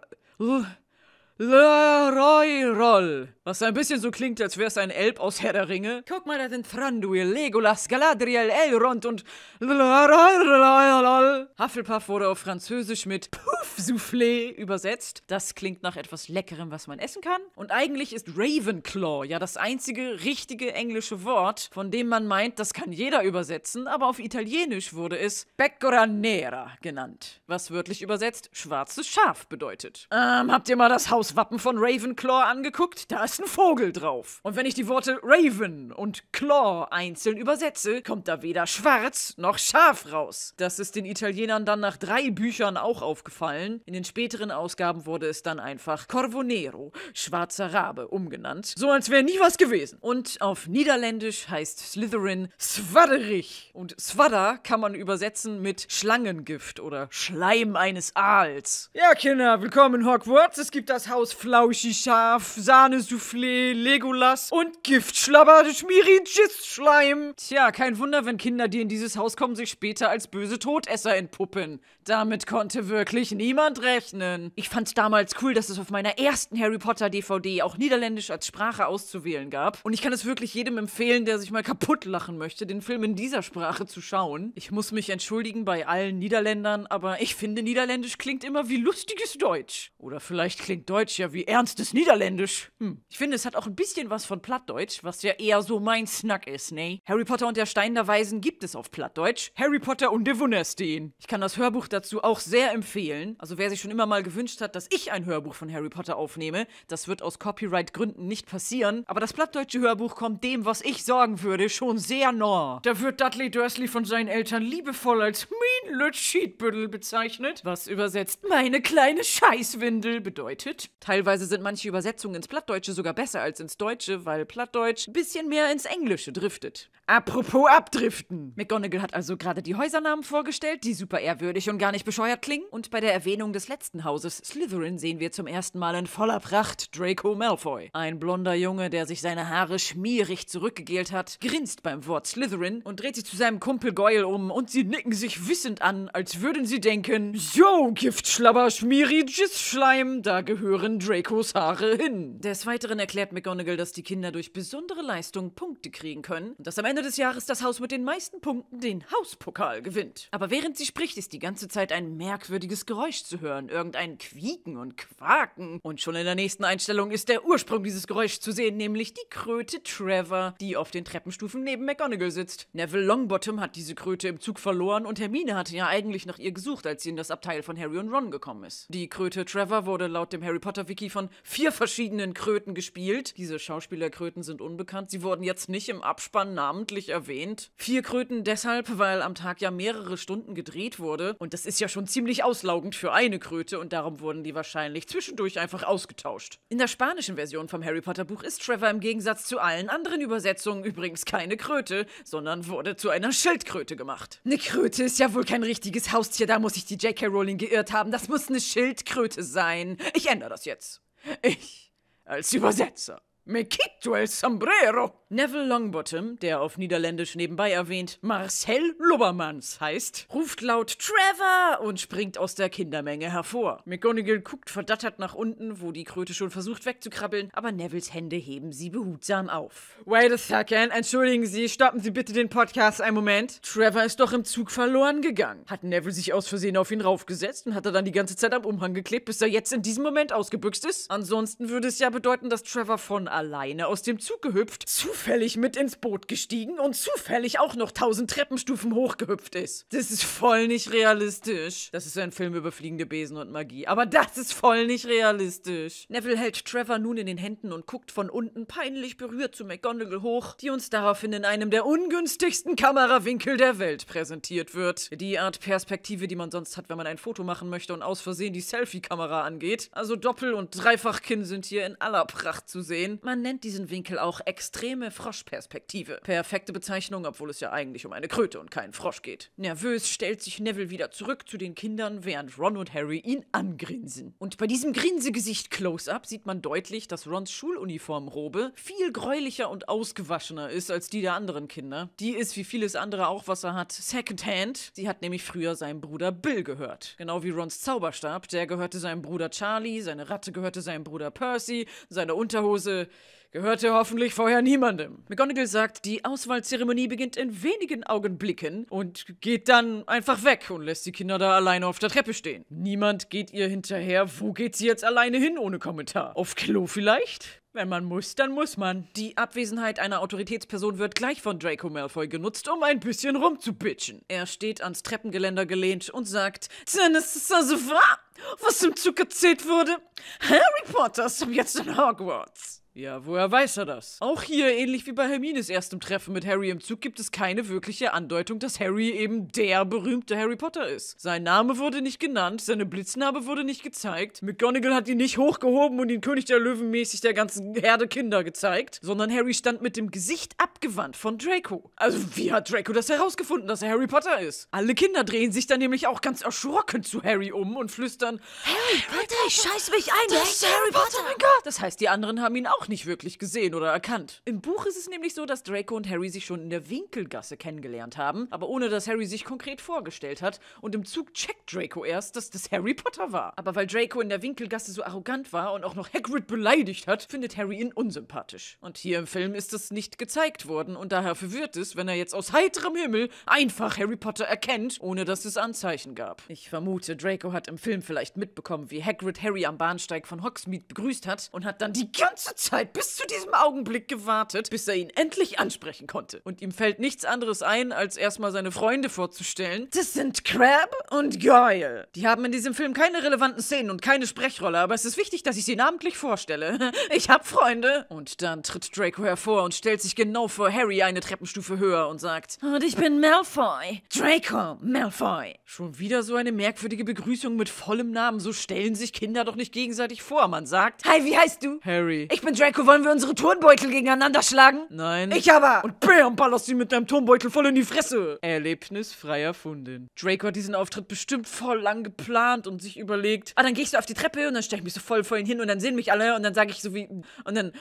Roll. Was ein bisschen so klingt, als wär's ein Elb aus Herr der Ringe. Guck mal, da sind Thranduil, Legolas, Galadriel, Elrond und... Hufflepuff wurde auf Französisch mit Pouf Soufflé übersetzt. Das klingt nach etwas Leckerem, was man essen kann. Und eigentlich ist Ravenclaw ja das einzige richtige englische Wort, von dem man meint, das kann jeder übersetzen, aber auf Italienisch wurde es Pecora Nera genannt, was wörtlich übersetzt schwarzes Schaf bedeutet. Ähm, habt ihr mal das Hauswappen von Ravenclaw angeguckt? Da ist ist ein Vogel drauf. Und wenn ich die Worte Raven und Claw einzeln übersetze, kommt da weder schwarz noch scharf raus. Das ist den Italienern dann nach drei Büchern auch aufgefallen. In den späteren Ausgaben wurde es dann einfach Corvo Nero, schwarzer Rabe, umgenannt. So als wäre nie was gewesen. Und auf Niederländisch heißt Slytherin Swadderich. Und Swadder kann man übersetzen mit Schlangengift oder Schleim eines Aals. Ja, Kinder, willkommen in Hogwarts. Es gibt das Haus Flauschi Schaf, Sahne Souffle, Soufflé, Legolas und Giftschlabber Schmirin-Schiss-Schleim. Tja, kein Wunder, wenn Kinder, die in dieses Haus kommen, sich später als böse Todesser entpuppen. Damit konnte wirklich niemand rechnen. Ich fand damals cool, dass es auf meiner ersten Harry Potter DVD auch Niederländisch als Sprache auszuwählen gab. Und ich kann es wirklich jedem empfehlen, der sich mal kaputt lachen möchte, den Film in dieser Sprache zu schauen. Ich muss mich entschuldigen bei allen Niederländern, aber ich finde, Niederländisch klingt immer wie lustiges Deutsch. Oder vielleicht klingt Deutsch ja wie ernstes Niederländisch. Hm. Ich finde, es hat auch ein bisschen was von Plattdeutsch, was ja eher so mein Snack ist, ne? Harry Potter und der Stein der Weisen gibt es auf Plattdeutsch. Harry Potter und der Wunderstein. Ich kann das Hörbuch dazu auch sehr empfehlen. Also wer sich schon immer mal gewünscht hat, dass ich ein Hörbuch von Harry Potter aufnehme, das wird aus Copyright-Gründen nicht passieren. Aber das plattdeutsche Hörbuch kommt dem, was ich sagen würde, schon sehr nah. Da wird Dudley Dursley von seinen Eltern liebevoll als Mean Little bezeichnet, was übersetzt meine kleine Scheißwindel bedeutet. Teilweise sind manche Übersetzungen ins Plattdeutsche sogar sogar besser als ins Deutsche, weil Plattdeutsch ein bisschen mehr ins Englische driftet. Apropos abdriften. McGonagall hat also gerade die Häusernamen vorgestellt, die super ehrwürdig und gar nicht bescheuert klingen. Und bei der Erwähnung des letzten Hauses Slytherin sehen wir zum ersten Mal in voller Pracht Draco Malfoy. Ein blonder Junge, der sich seine Haare schmierig zurückgegelt hat, grinst beim Wort Slytherin und dreht sich zu seinem Kumpel Goyle um und sie nicken sich wissend an, als würden sie denken, Yo, Giftschlabber, Schmieri, Gissschleim, da gehören Dracos Haare hin. Des Weiteren Darin erklärt McGonagall, dass die Kinder durch besondere Leistungen Punkte kriegen können und dass am Ende des Jahres das Haus mit den meisten Punkten den Hauspokal gewinnt. Aber während sie spricht, ist die ganze Zeit ein merkwürdiges Geräusch zu hören, irgendein Quieken und Quaken. Und schon in der nächsten Einstellung ist der Ursprung dieses Geräuschs zu sehen, nämlich die Kröte Trevor, die auf den Treppenstufen neben McGonagall sitzt. Neville Longbottom hat diese Kröte im Zug verloren und Hermine hatte ja eigentlich nach ihr gesucht, als sie in das Abteil von Harry und Ron gekommen ist. Die Kröte Trevor wurde laut dem Harry Potter Wiki von vier verschiedenen Kröten geschrieben gespielt. Diese Schauspielerkröten sind unbekannt. Sie wurden jetzt nicht im Abspann namentlich erwähnt. Vier Kröten deshalb, weil am Tag ja mehrere Stunden gedreht wurde. Und das ist ja schon ziemlich auslaugend für eine Kröte und darum wurden die wahrscheinlich zwischendurch einfach ausgetauscht. In der spanischen Version vom Harry Potter Buch ist Trevor im Gegensatz zu allen anderen Übersetzungen übrigens keine Kröte, sondern wurde zu einer Schildkröte gemacht. Eine Kröte ist ja wohl kein richtiges Haustier, da muss sich die J.K. Rowling geirrt haben. Das muss eine Schildkröte sein. Ich ändere das jetzt. Ich el eh, si vasezza, me quito el sombrero. Neville Longbottom, der auf Niederländisch nebenbei erwähnt Marcel Lubbermans heißt, ruft laut Trevor und springt aus der Kindermenge hervor. McGonagall guckt verdattert nach unten, wo die Kröte schon versucht wegzukrabbeln, aber Nevilles Hände heben sie behutsam auf. Wait a second, entschuldigen Sie, stoppen Sie bitte den Podcast einen Moment. Trevor ist doch im Zug verloren gegangen. Hat Neville sich aus Versehen auf ihn raufgesetzt und hat er dann die ganze Zeit am Umhang geklebt, bis er jetzt in diesem Moment ausgebüxt ist? Ansonsten würde es ja bedeuten, dass Trevor von alleine aus dem Zug gehüpft, zufällig zufällig mit ins Boot gestiegen und zufällig auch noch tausend Treppenstufen hochgehüpft ist. Das ist voll nicht realistisch. Das ist ein Film über fliegende Besen und Magie. Aber das ist voll nicht realistisch. Neville hält Trevor nun in den Händen und guckt von unten peinlich berührt zu McGonagall hoch, die uns daraufhin in einem der ungünstigsten Kamerawinkel der Welt präsentiert wird. Die Art Perspektive, die man sonst hat, wenn man ein Foto machen möchte und aus Versehen die Selfie-Kamera angeht. Also Doppel- und Dreifachkinn sind hier in aller Pracht zu sehen. Man nennt diesen Winkel auch extreme schlimme Froschperspektive. Perfekte Bezeichnung, obwohl es ja eigentlich um eine Kröte und keinen Frosch geht. Nervös stellt sich Neville wieder zurück zu den Kindern, während Ron und Harry ihn angrinsen. Und bei diesem Grinsegesicht Close-Up sieht man deutlich, dass Rons Schuluniformrobe viel gräulicher und ausgewaschener ist als die der anderen Kinder. Die ist, wie vieles andere auch, was er hat, Secondhand. Sie hat nämlich früher seinem Bruder Bill gehört. Genau wie Rons Zauberstab, der gehörte seinem Bruder Charlie, seine Ratte gehörte seinem Bruder Percy, seine Unterhose Gehörte hoffentlich vorher niemandem. McGonagall sagt, die Auswahlzeremonie beginnt in wenigen Augenblicken und geht dann einfach weg und lässt die Kinder da alleine auf der Treppe stehen. Niemand geht ihr hinterher. Wo geht sie jetzt alleine hin ohne Kommentar? Auf Klo vielleicht? Wenn man muss, dann muss man. Die Abwesenheit einer Autoritätsperson wird gleich von Draco Malfoy genutzt, um ein bisschen rumzubitchen. Er steht ans Treppengeländer gelehnt und sagt, Dann ist es also wahr, was im Zug erzählt wurde? Harry Potter ist jetzt in Hogwarts. Ja, woher weiß er das? Auch hier, ähnlich wie bei Hermines erstem Treffen mit Harry im Zug, gibt es keine wirkliche Andeutung, dass Harry eben der berühmte Harry Potter ist. Sein Name wurde nicht genannt, seine Blitznarbe wurde nicht gezeigt, McGonagall hat ihn nicht hochgehoben und ihn König der Löwen mäßig der ganzen Herde Kinder gezeigt, sondern Harry stand mit dem Gesicht abgewandt von Draco. Also, wie hat Draco das herausgefunden, dass er Harry Potter ist? Alle Kinder drehen sich dann nämlich auch ganz erschrocken zu Harry um und flüstern: Harry Potter, ich scheiß mich ein, das ist Harry Potter, mein Gott! Das heißt, die anderen haben ihn auch auch nicht wirklich gesehen oder erkannt. Im Buch ist es nämlich so, dass Draco und Harry sich schon in der Winkelgasse kennengelernt haben, aber ohne dass Harry sich konkret vorgestellt hat. Und im Zug checkt Draco erst, dass das Harry Potter war. Aber weil Draco in der Winkelgasse so arrogant war und auch noch Hagrid beleidigt hat, findet Harry ihn unsympathisch. Und hier im Film ist das nicht gezeigt worden und daher verwirrt es, wenn er jetzt aus heiterem Himmel einfach Harry Potter erkennt, ohne dass es Anzeichen gab. Ich vermute, Draco hat im Film vielleicht mitbekommen, wie Hagrid Harry am Bahnsteig von Hogsmeade begrüßt hat und hat dann die ganze Zeit Zeit bis zu diesem Augenblick gewartet, bis er ihn endlich ansprechen konnte. Und ihm fällt nichts anderes ein, als erstmal seine Freunde vorzustellen. Das sind Crab und Goyle. Die haben in diesem Film keine relevanten Szenen und keine Sprechrolle, aber es ist wichtig, dass ich sie namentlich vorstelle. Ich hab Freunde. Und dann tritt Draco hervor und stellt sich genau vor Harry eine Treppenstufe höher und sagt: Und ich bin Malfoy. Draco Malfoy. Schon wieder so eine merkwürdige Begrüßung mit vollem Namen. So stellen sich Kinder doch nicht gegenseitig vor. Man sagt: Hi, wie heißt du? Harry. Ich bin Draco. Draco, wollen wir unsere Turnbeutel gegeneinander schlagen? Nein. Ich aber. Und bam, ballerst sie mit deinem Turnbeutel voll in die Fresse. Erlebnis freier Fundin. Draco hat diesen Auftritt bestimmt voll lang geplant und sich überlegt, ah, dann gehe ich so auf die Treppe und dann stelle ich mich so voll vor ihn hin und dann sehen mich alle und dann sage ich so wie, und dann,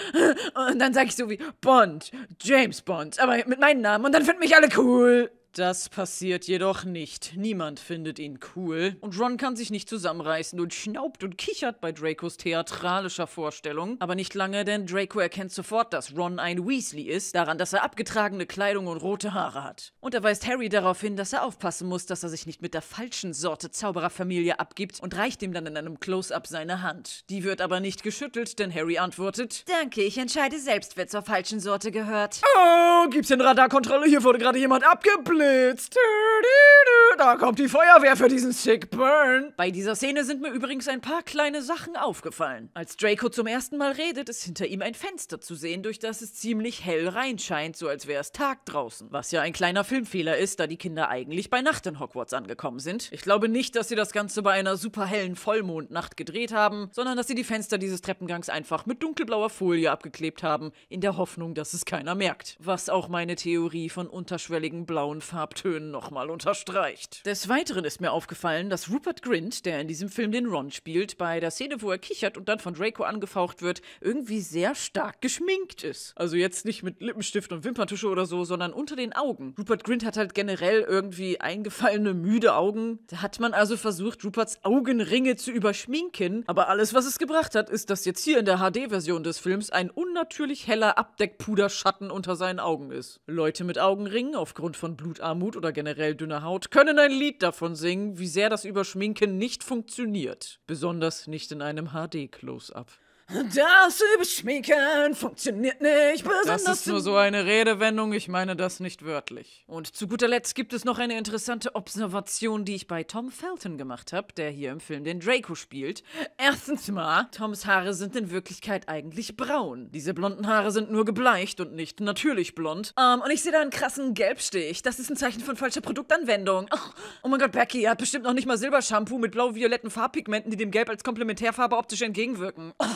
und dann sage ich so wie, Bond, James Bond, aber mit meinem Namen und dann finden mich alle cool. Das passiert jedoch nicht. Niemand findet ihn cool. Und Ron kann sich nicht zusammenreißen und schnaubt und kichert bei Dracos theatralischer Vorstellung. Aber nicht lange, denn Draco erkennt sofort, dass Ron ein Weasley ist, daran, dass er abgetragene Kleidung und rote Haare hat. Und er weist Harry darauf hin, dass er aufpassen muss, dass er sich nicht mit der falschen Sorte Zaubererfamilie abgibt und reicht ihm dann in einem Close-up seine Hand. Die wird aber nicht geschüttelt, denn Harry antwortet: Danke, ich entscheide selbst, wer zur falschen Sorte gehört. Oh, gibt's denn Radarkontrolle? Hier wurde gerade jemand abgeblendet. Blitz. Da kommt die Feuerwehr für diesen Sick Burn. Bei dieser Szene sind mir übrigens ein paar kleine Sachen aufgefallen. Als Draco zum ersten Mal redet, ist hinter ihm ein Fenster zu sehen, durch das es ziemlich hell reinscheint, so als wäre es Tag draußen. Was ja ein kleiner Filmfehler ist, da die Kinder eigentlich bei Nacht in Hogwarts angekommen sind. Ich glaube nicht, dass sie das Ganze bei einer super hellen Vollmondnacht gedreht haben, sondern dass sie die Fenster dieses Treppengangs einfach mit dunkelblauer Folie abgeklebt haben, in der Hoffnung, dass es keiner merkt. Was auch meine Theorie von unterschwelligen blauen Farben Farbtönen nochmal unterstreicht. Des Weiteren ist mir aufgefallen, dass Rupert Grint, der in diesem Film den Ron spielt, bei der Szene, wo er kichert und dann von Draco angefaucht wird, irgendwie sehr stark geschminkt ist. Also jetzt nicht mit Lippenstift und Wimperntusche oder so, sondern unter den Augen. Rupert Grint hat halt generell irgendwie eingefallene, müde Augen. Da hat man also versucht, Ruperts Augenringe zu überschminken, aber alles, was es gebracht hat, ist, dass jetzt hier in der HD-Version des Films ein unnatürlich heller Abdeckpuderschatten unter seinen Augen ist. Leute mit Augenringen aufgrund von Blut Hautarmut oder generell dünne Haut können ein Lied davon singen, wie sehr das Überschminken nicht funktioniert. Besonders nicht in einem HD-Close-Up. Das Überschminken funktioniert nicht besonders. Das ist nur so eine Redewendung, ich meine das nicht wörtlich. Und zu guter Letzt gibt es noch eine interessante Observation, die ich bei Tom Felton gemacht habe, der hier im Film den Draco spielt. Erstens mal, Toms Haare sind in Wirklichkeit eigentlich braun. Diese blonden Haare sind nur gebleicht und nicht natürlich blond. Ähm, und ich sehe da einen krassen Gelbstich. Das ist ein Zeichen von falscher Produktanwendung. Oh, oh mein Gott, Becky, er hat bestimmt noch nicht mal Silbershampoo mit blau-violetten Farbpigmenten, die dem Gelb als Komplementärfarbe optisch entgegenwirken. Oh.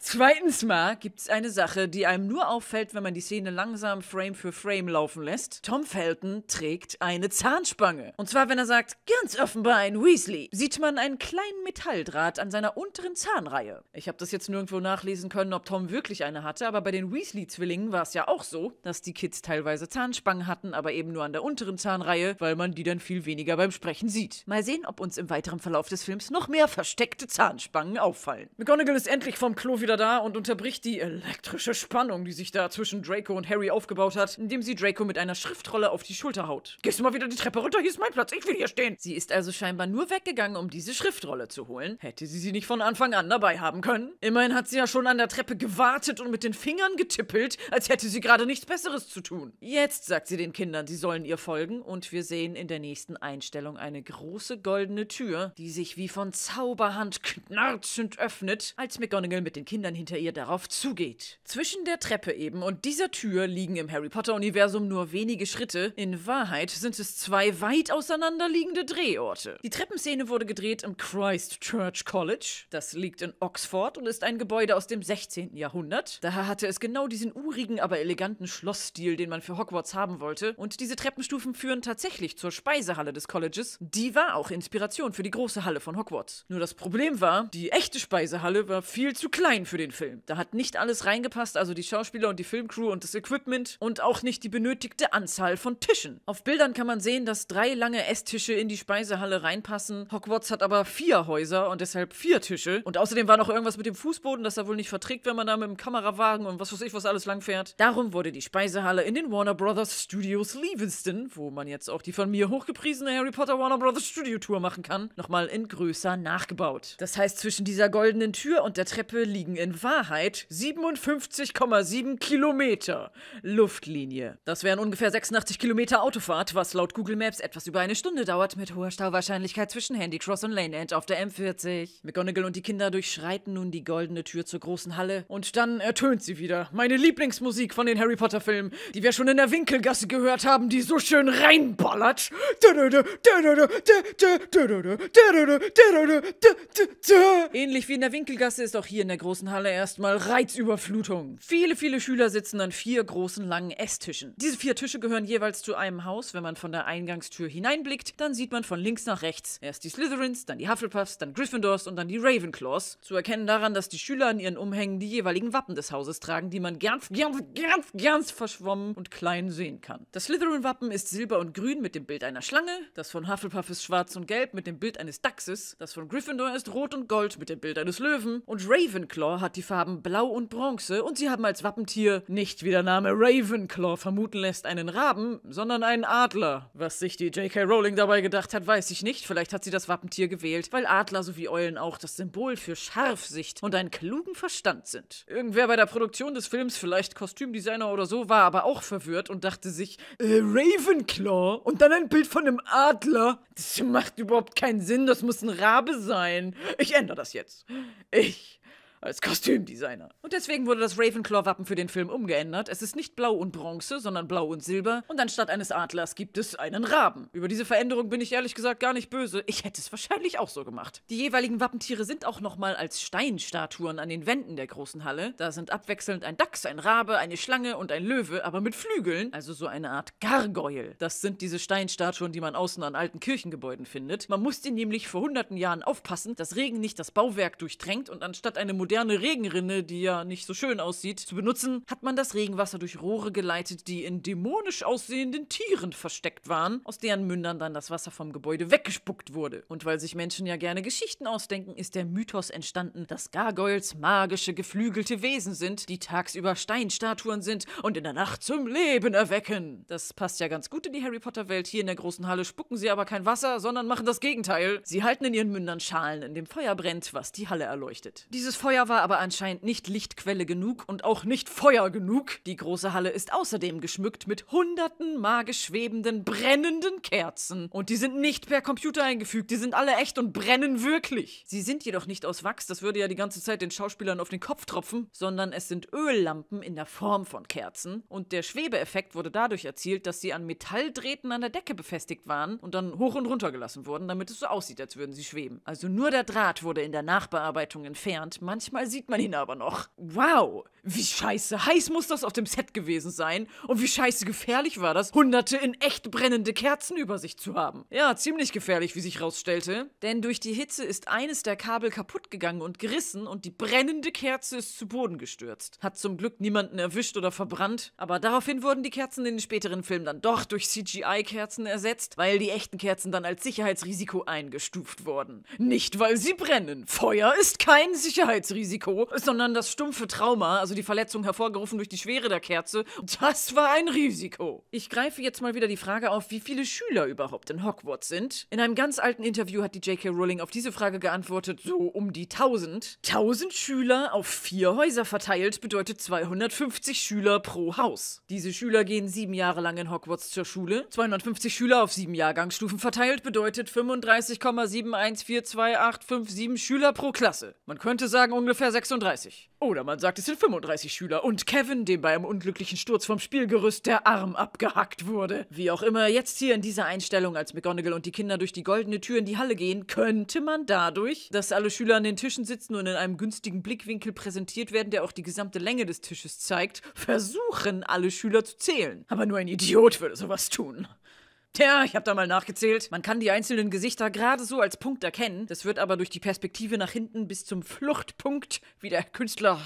Zweitens mal gibt es eine Sache, die einem nur auffällt, wenn man die Szene langsam Frame für Frame laufen lässt. Tom Felton trägt eine Zahnspange. Und zwar, wenn er sagt, ganz offenbar ein Weasley, sieht man einen kleinen Metalldraht an seiner unteren Zahnreihe. Ich habe das jetzt nirgendwo nachlesen können, ob Tom wirklich eine hatte, aber bei den Weasley-Zwillingen war es ja auch so, dass die Kids teilweise Zahnspangen hatten, aber eben nur an der unteren Zahnreihe, weil man die dann viel weniger beim Sprechen sieht. Mal sehen, ob uns im weiteren Verlauf des Films noch mehr versteckte Zahnspangen auffallen. McGonagall ist endlich vom Klo wieder wieder da und unterbricht die elektrische Spannung, die sich da zwischen Draco und Harry aufgebaut hat, indem sie Draco mit einer Schriftrolle auf die Schulter haut. Gehst du mal wieder die Treppe runter? Hier ist mein Platz, ich will hier stehen. Sie ist also scheinbar nur weggegangen, um diese Schriftrolle zu holen. Hätte sie sie nicht von Anfang an dabei haben können? Immerhin hat sie ja schon an der Treppe gewartet und mit den Fingern getippelt, als hätte sie gerade nichts Besseres zu tun. Jetzt sagt sie den Kindern, sie sollen ihr folgen und wir sehen in der nächsten Einstellung eine große goldene Tür, die sich wie von Zauberhand knarzend öffnet, als McGonagall mit den Kindern Kindern hinter ihr darauf zugeht. Zwischen der Treppe eben und dieser Tür liegen im Harry Potter-Universum nur wenige Schritte. In Wahrheit sind es zwei weit auseinanderliegende Drehorte. Die Treppenszene wurde gedreht im Christchurch College. Das liegt in Oxford und ist ein Gebäude aus dem 16. Jahrhundert. Daher hatte es genau diesen urigen, aber eleganten Schlossstil, den man für Hogwarts haben wollte. Und diese Treppenstufen führen tatsächlich zur Speisehalle des Colleges. Die war auch Inspiration für die große Halle von Hogwarts. Nur das Problem war, die echte Speisehalle war viel zu klein für den Film. Da hat nicht alles reingepasst, also die Schauspieler und die Filmcrew und das Equipment und auch nicht die benötigte Anzahl von Tischen. Auf Bildern kann man sehen, dass drei lange Esstische in die Speisehalle reinpassen. Hogwarts hat aber vier Häuser und deshalb vier Tische. Und außerdem war noch irgendwas mit dem Fußboden, das er wohl nicht verträgt, wenn man da mit dem Kamerawagen und was weiß ich, was alles langfährt. Darum wurde die Speisehalle in den Warner Brothers Studios Leaveston, wo man jetzt auch die von mir hochgepriesene Harry Potter Warner Brothers Studio Tour machen kann, nochmal in größer nachgebaut. Das heißt, zwischen dieser goldenen Tür und der Treppe liegen in Wahrheit 57,7 Kilometer Luftlinie. Das wären ungefähr 86 Kilometer Autofahrt, was laut Google Maps etwas über eine Stunde dauert, mit hoher Stauwahrscheinlichkeit zwischen Handycross und Lane End auf der M40. McGonagall und die Kinder durchschreiten nun die goldene Tür zur großen Halle und dann ertönt sie wieder. Meine Lieblingsmusik von den Harry Potter Filmen, die wir schon in der Winkelgasse gehört haben, die so schön reinballert. Ähnlich wie in der Winkelgasse ist auch hier in der großen Halle erstmal Reizüberflutung. Viele, viele Schüler sitzen an vier großen langen Esstischen. Diese vier Tische gehören jeweils zu einem Haus. Wenn man von der Eingangstür hineinblickt, dann sieht man von links nach rechts erst die Slytherins, dann die Hufflepuffs, dann Gryffindors und dann die Ravenclaws. Zu erkennen daran, dass die Schüler an ihren Umhängen die jeweiligen Wappen des Hauses tragen, die man ganz, ganz, ganz, ganz verschwommen und klein sehen kann. Das Slytherin-Wappen ist silber und grün mit dem Bild einer Schlange, das von Hufflepuff ist schwarz und gelb mit dem Bild eines Dachses, das von Gryffindor ist rot und gold mit dem Bild eines Löwen und Ravenclaw hat die Farben Blau und Bronze und sie haben als Wappentier nicht wie der Name Ravenclaw vermuten lässt einen Raben, sondern einen Adler. Was sich die J.K. Rowling dabei gedacht hat, weiß ich nicht. Vielleicht hat sie das Wappentier gewählt, weil Adler sowie Eulen auch das Symbol für Scharfsicht und einen klugen Verstand sind. Irgendwer bei der Produktion des Films, vielleicht Kostümdesigner oder so, war aber auch verwirrt und dachte sich, äh, Ravenclaw und dann ein Bild von einem Adler? Das macht überhaupt keinen Sinn, das muss ein Rabe sein. Ich ändere das jetzt. Ich als Kostümdesigner. Und deswegen wurde das Ravenclaw-Wappen für den Film umgeändert. Es ist nicht blau und bronze, sondern blau und silber. Und anstatt eines Adlers gibt es einen Raben. Über diese Veränderung bin ich ehrlich gesagt gar nicht böse. Ich hätte es wahrscheinlich auch so gemacht. Die jeweiligen Wappentiere sind auch nochmal als Steinstatuen an den Wänden der großen Halle. Da sind abwechselnd ein Dachs, ein Rabe, eine Schlange und ein Löwe, aber mit Flügeln, also so eine Art Gargoyle. Das sind diese Steinstatuen, die man außen an alten Kirchengebäuden findet. Man musste nämlich vor hunderten Jahren aufpassen, dass Regen nicht das Bauwerk durchdrängt und anstatt eine moderne Regenrinne, die ja nicht so schön aussieht, zu benutzen, hat man das Regenwasser durch Rohre geleitet, die in dämonisch aussehenden Tieren versteckt waren, aus deren Mündern dann das Wasser vom Gebäude weggespuckt wurde. Und weil sich Menschen ja gerne Geschichten ausdenken, ist der Mythos entstanden, dass Gargoyles magische, geflügelte Wesen sind, die tagsüber Steinstatuen sind und in der Nacht zum Leben erwecken. Das passt ja ganz gut in die Harry Potter-Welt. Hier in der großen Halle spucken sie aber kein Wasser, sondern machen das Gegenteil. Sie halten in ihren Mündern Schalen, in dem Feuer brennt, was die Halle erleuchtet. Dieses Feuer Feuer war aber anscheinend nicht Lichtquelle genug und auch nicht Feuer genug. Die große Halle ist außerdem geschmückt mit hunderten magisch schwebenden, brennenden Kerzen. Und die sind nicht per Computer eingefügt, die sind alle echt und brennen wirklich. Sie sind jedoch nicht aus Wachs, das würde ja die ganze Zeit den Schauspielern auf den Kopf tropfen, sondern es sind Öllampen in der Form von Kerzen. Und der Schwebeeffekt wurde dadurch erzielt, dass sie an Metalldrähten an der Decke befestigt waren und dann hoch und runter gelassen wurden, damit es so aussieht, als würden sie schweben. Also nur der Draht wurde in der Nachbearbeitung entfernt. Manchmal Manchmal sieht man ihn aber noch. Wow, wie scheiße heiß muss das auf dem Set gewesen sein und wie scheiße gefährlich war das, hunderte in echt brennende Kerzen über sich zu haben. Ja, ziemlich gefährlich, wie sich rausstellte. Denn durch die Hitze ist eines der Kabel kaputt gegangen und gerissen und die brennende Kerze ist zu Boden gestürzt. Hat zum Glück niemanden erwischt oder verbrannt, aber daraufhin wurden die Kerzen in den späteren Filmen dann doch durch CGI-Kerzen ersetzt, weil die echten Kerzen dann als Sicherheitsrisiko eingestuft wurden. Nicht, weil sie brennen. Feuer ist kein Sicherheitsrisiko. Risiko, sondern das stumpfe Trauma, also die Verletzung hervorgerufen durch die Schwere der Kerze, das war ein Risiko. Ich greife jetzt mal wieder die Frage auf, wie viele Schüler überhaupt in Hogwarts sind. In einem ganz alten Interview hat die J.K. Rowling auf diese Frage geantwortet, so um die 1000. 1000 Schüler auf vier Häuser verteilt bedeutet 250 Schüler pro Haus. Diese Schüler gehen sieben Jahre lang in Hogwarts zur Schule. 250 Schüler auf sieben Jahrgangsstufen verteilt bedeutet 35,7142857 Schüler pro Klasse. Man könnte sagen, ungefähr ungefähr 36. Oder man sagt, es sind 35 Schüler und Kevin, dem bei einem unglücklichen Sturz vom Spielgerüst der Arm abgehackt wurde. Wie auch immer, jetzt hier in dieser Einstellung, als McGonagall und die Kinder durch die goldene Tür in die Halle gehen, könnte man dadurch, dass alle Schüler an den Tischen sitzen und in einem günstigen Blickwinkel präsentiert werden, der auch die gesamte Länge des Tisches zeigt, versuchen, alle Schüler zu zählen. Aber nur ein Idiot würde sowas tun. Tja, ich habe da mal nachgezählt. Man kann die einzelnen Gesichter gerade so als Punkt erkennen. Das wird aber durch die Perspektive nach hinten bis zum Fluchtpunkt, wie der Künstler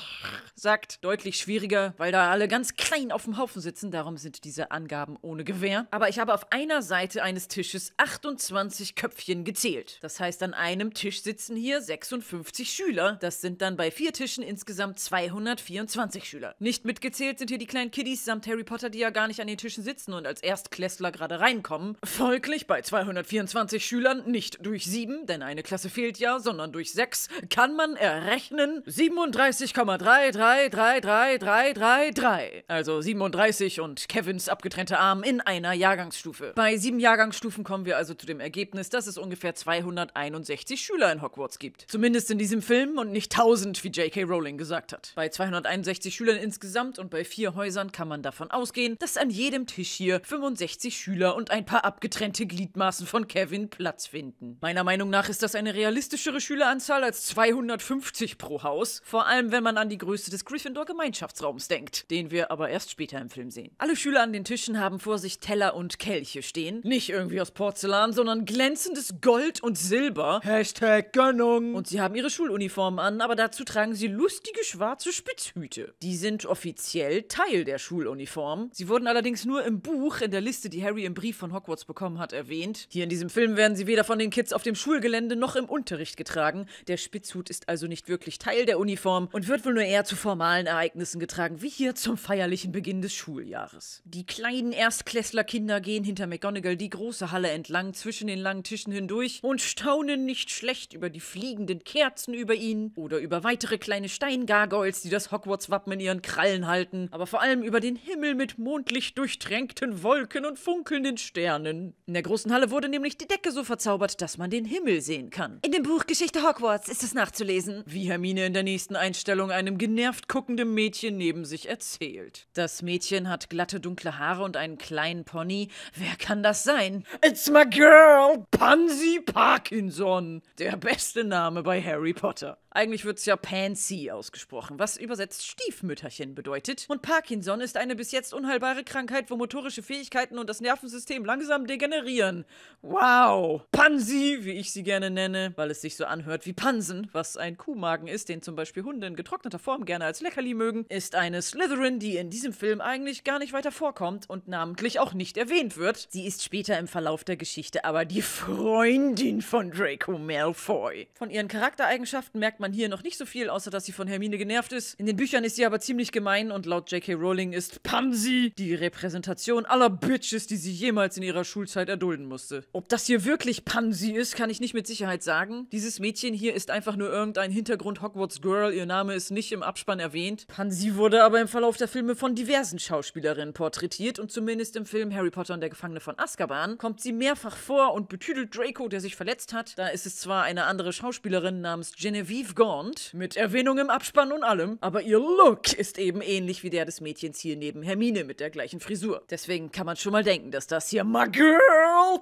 sagt, deutlich schwieriger, weil da alle ganz klein auf dem Haufen sitzen. Darum sind diese Angaben ohne Gewehr. Aber ich habe auf einer Seite eines Tisches 28 Köpfchen gezählt. Das heißt, an einem Tisch sitzen hier 56 Schüler. Das sind dann bei vier Tischen insgesamt 224 Schüler. Nicht mitgezählt sind hier die kleinen Kiddies samt Harry Potter, die ja gar nicht an den Tischen sitzen und als Erstklässler gerade reinkommen gekommen. Folglich bei 224 Schülern nicht durch 7, denn eine Klasse fehlt ja, sondern durch 6 kann man errechnen 37,333333. Also 37 und Kevins abgetrennte Arm in einer Jahrgangsstufe. Bei sieben Jahrgangsstufen kommen wir also zu dem Ergebnis, dass es ungefähr 261 Schüler in Hogwarts gibt. Zumindest in diesem Film und nicht 1000, wie J.K. Rowling gesagt hat. Bei 261 Schülern insgesamt und bei vier Häusern kann man davon ausgehen, dass an jedem Tisch hier 65 Schüler und ein ein paar abgetrennte Gliedmaßen von Kevin Platz finden. Meiner Meinung nach ist das eine realistischere Schüleranzahl als 250 pro Haus, vor allem wenn man an die Größe des Gryffindor-Gemeinschaftsraums denkt, den wir aber erst später im Film sehen. Alle Schüler an den Tischen haben vor sich Teller und Kelche stehen, nicht irgendwie aus Porzellan, sondern glänzendes Gold und Silber. Hashtag Gönnung. Und sie haben ihre Schuluniformen an, aber dazu tragen sie lustige schwarze Spitzhüte. Die sind offiziell Teil der Schuluniform. Sie wurden allerdings nur im Buch, in der Liste, die Harry im Brief von Hogwarts bekommen hat, erwähnt. Hier in diesem Film werden sie weder von den Kids auf dem Schulgelände noch im Unterricht getragen. Der Spitzhut ist also nicht wirklich Teil der Uniform und wird wohl nur eher zu formalen Ereignissen getragen, wie hier zum feierlichen Beginn des Schuljahres. Die kleinen Erstklässlerkinder gehen hinter McGonagall die große Halle entlang, zwischen den langen Tischen hindurch und staunen nicht schlecht über die fliegenden Kerzen über ihnen oder über weitere kleine Steingargoyles, die das Hogwarts-Wappen in ihren Krallen halten, aber vor allem über den Himmel mit mondlicht durchtränkten Wolken und funkelnden Sternen. Sternen. In der großen Halle wurde nämlich die Decke so verzaubert, dass man den Himmel sehen kann. In dem Buch Geschichte Hogwarts ist es nachzulesen. Wie Hermine in der nächsten Einstellung einem genervt guckenden Mädchen neben sich erzählt. Das Mädchen hat glatte dunkle Haare und einen kleinen Pony. Wer kann das sein? It's my girl, Pansy Parkinson. Der beste Name bei Harry Potter. Eigentlich wird es ja Pansy ausgesprochen, was übersetzt Stiefmütterchen bedeutet. Und Parkinson ist eine bis jetzt unheilbare Krankheit, wo motorische Fähigkeiten und das Nervensystem langsam degenerieren. Wow. Pansi, wie ich sie gerne nenne, weil es sich so anhört wie Pansen, was ein Kuhmagen ist, den zum Beispiel Hunde in getrockneter Form gerne als Leckerli mögen, ist eine Slytherin, die in diesem Film eigentlich gar nicht weiter vorkommt und namentlich auch nicht erwähnt wird. Sie ist später im Verlauf der Geschichte aber die Freundin von Draco Malfoy. Von ihren Charaktereigenschaften merkt man hier noch nicht so viel, außer dass sie von Hermine genervt ist. In den Büchern ist sie aber ziemlich gemein und laut J.K. Rowling ist Pansy die Repräsentation aller Bitches, die sie jemals in in ihrer Schulzeit erdulden musste. Ob das hier wirklich Pansy ist, kann ich nicht mit Sicherheit sagen. Dieses Mädchen hier ist einfach nur irgendein Hintergrund-Hogwarts-Girl, ihr Name ist nicht im Abspann erwähnt. Pansy wurde aber im Verlauf der Filme von diversen Schauspielerinnen porträtiert und zumindest im Film Harry Potter und der Gefangene von Azkaban kommt sie mehrfach vor und betüdelt Draco, der sich verletzt hat. Da ist es zwar eine andere Schauspielerin namens Genevieve Gaunt, mit Erwähnung im Abspann und allem, aber ihr Look ist eben ähnlich wie der des Mädchens hier neben Hermine mit der gleichen Frisur. Deswegen kann man schon mal denken, dass das hier my girl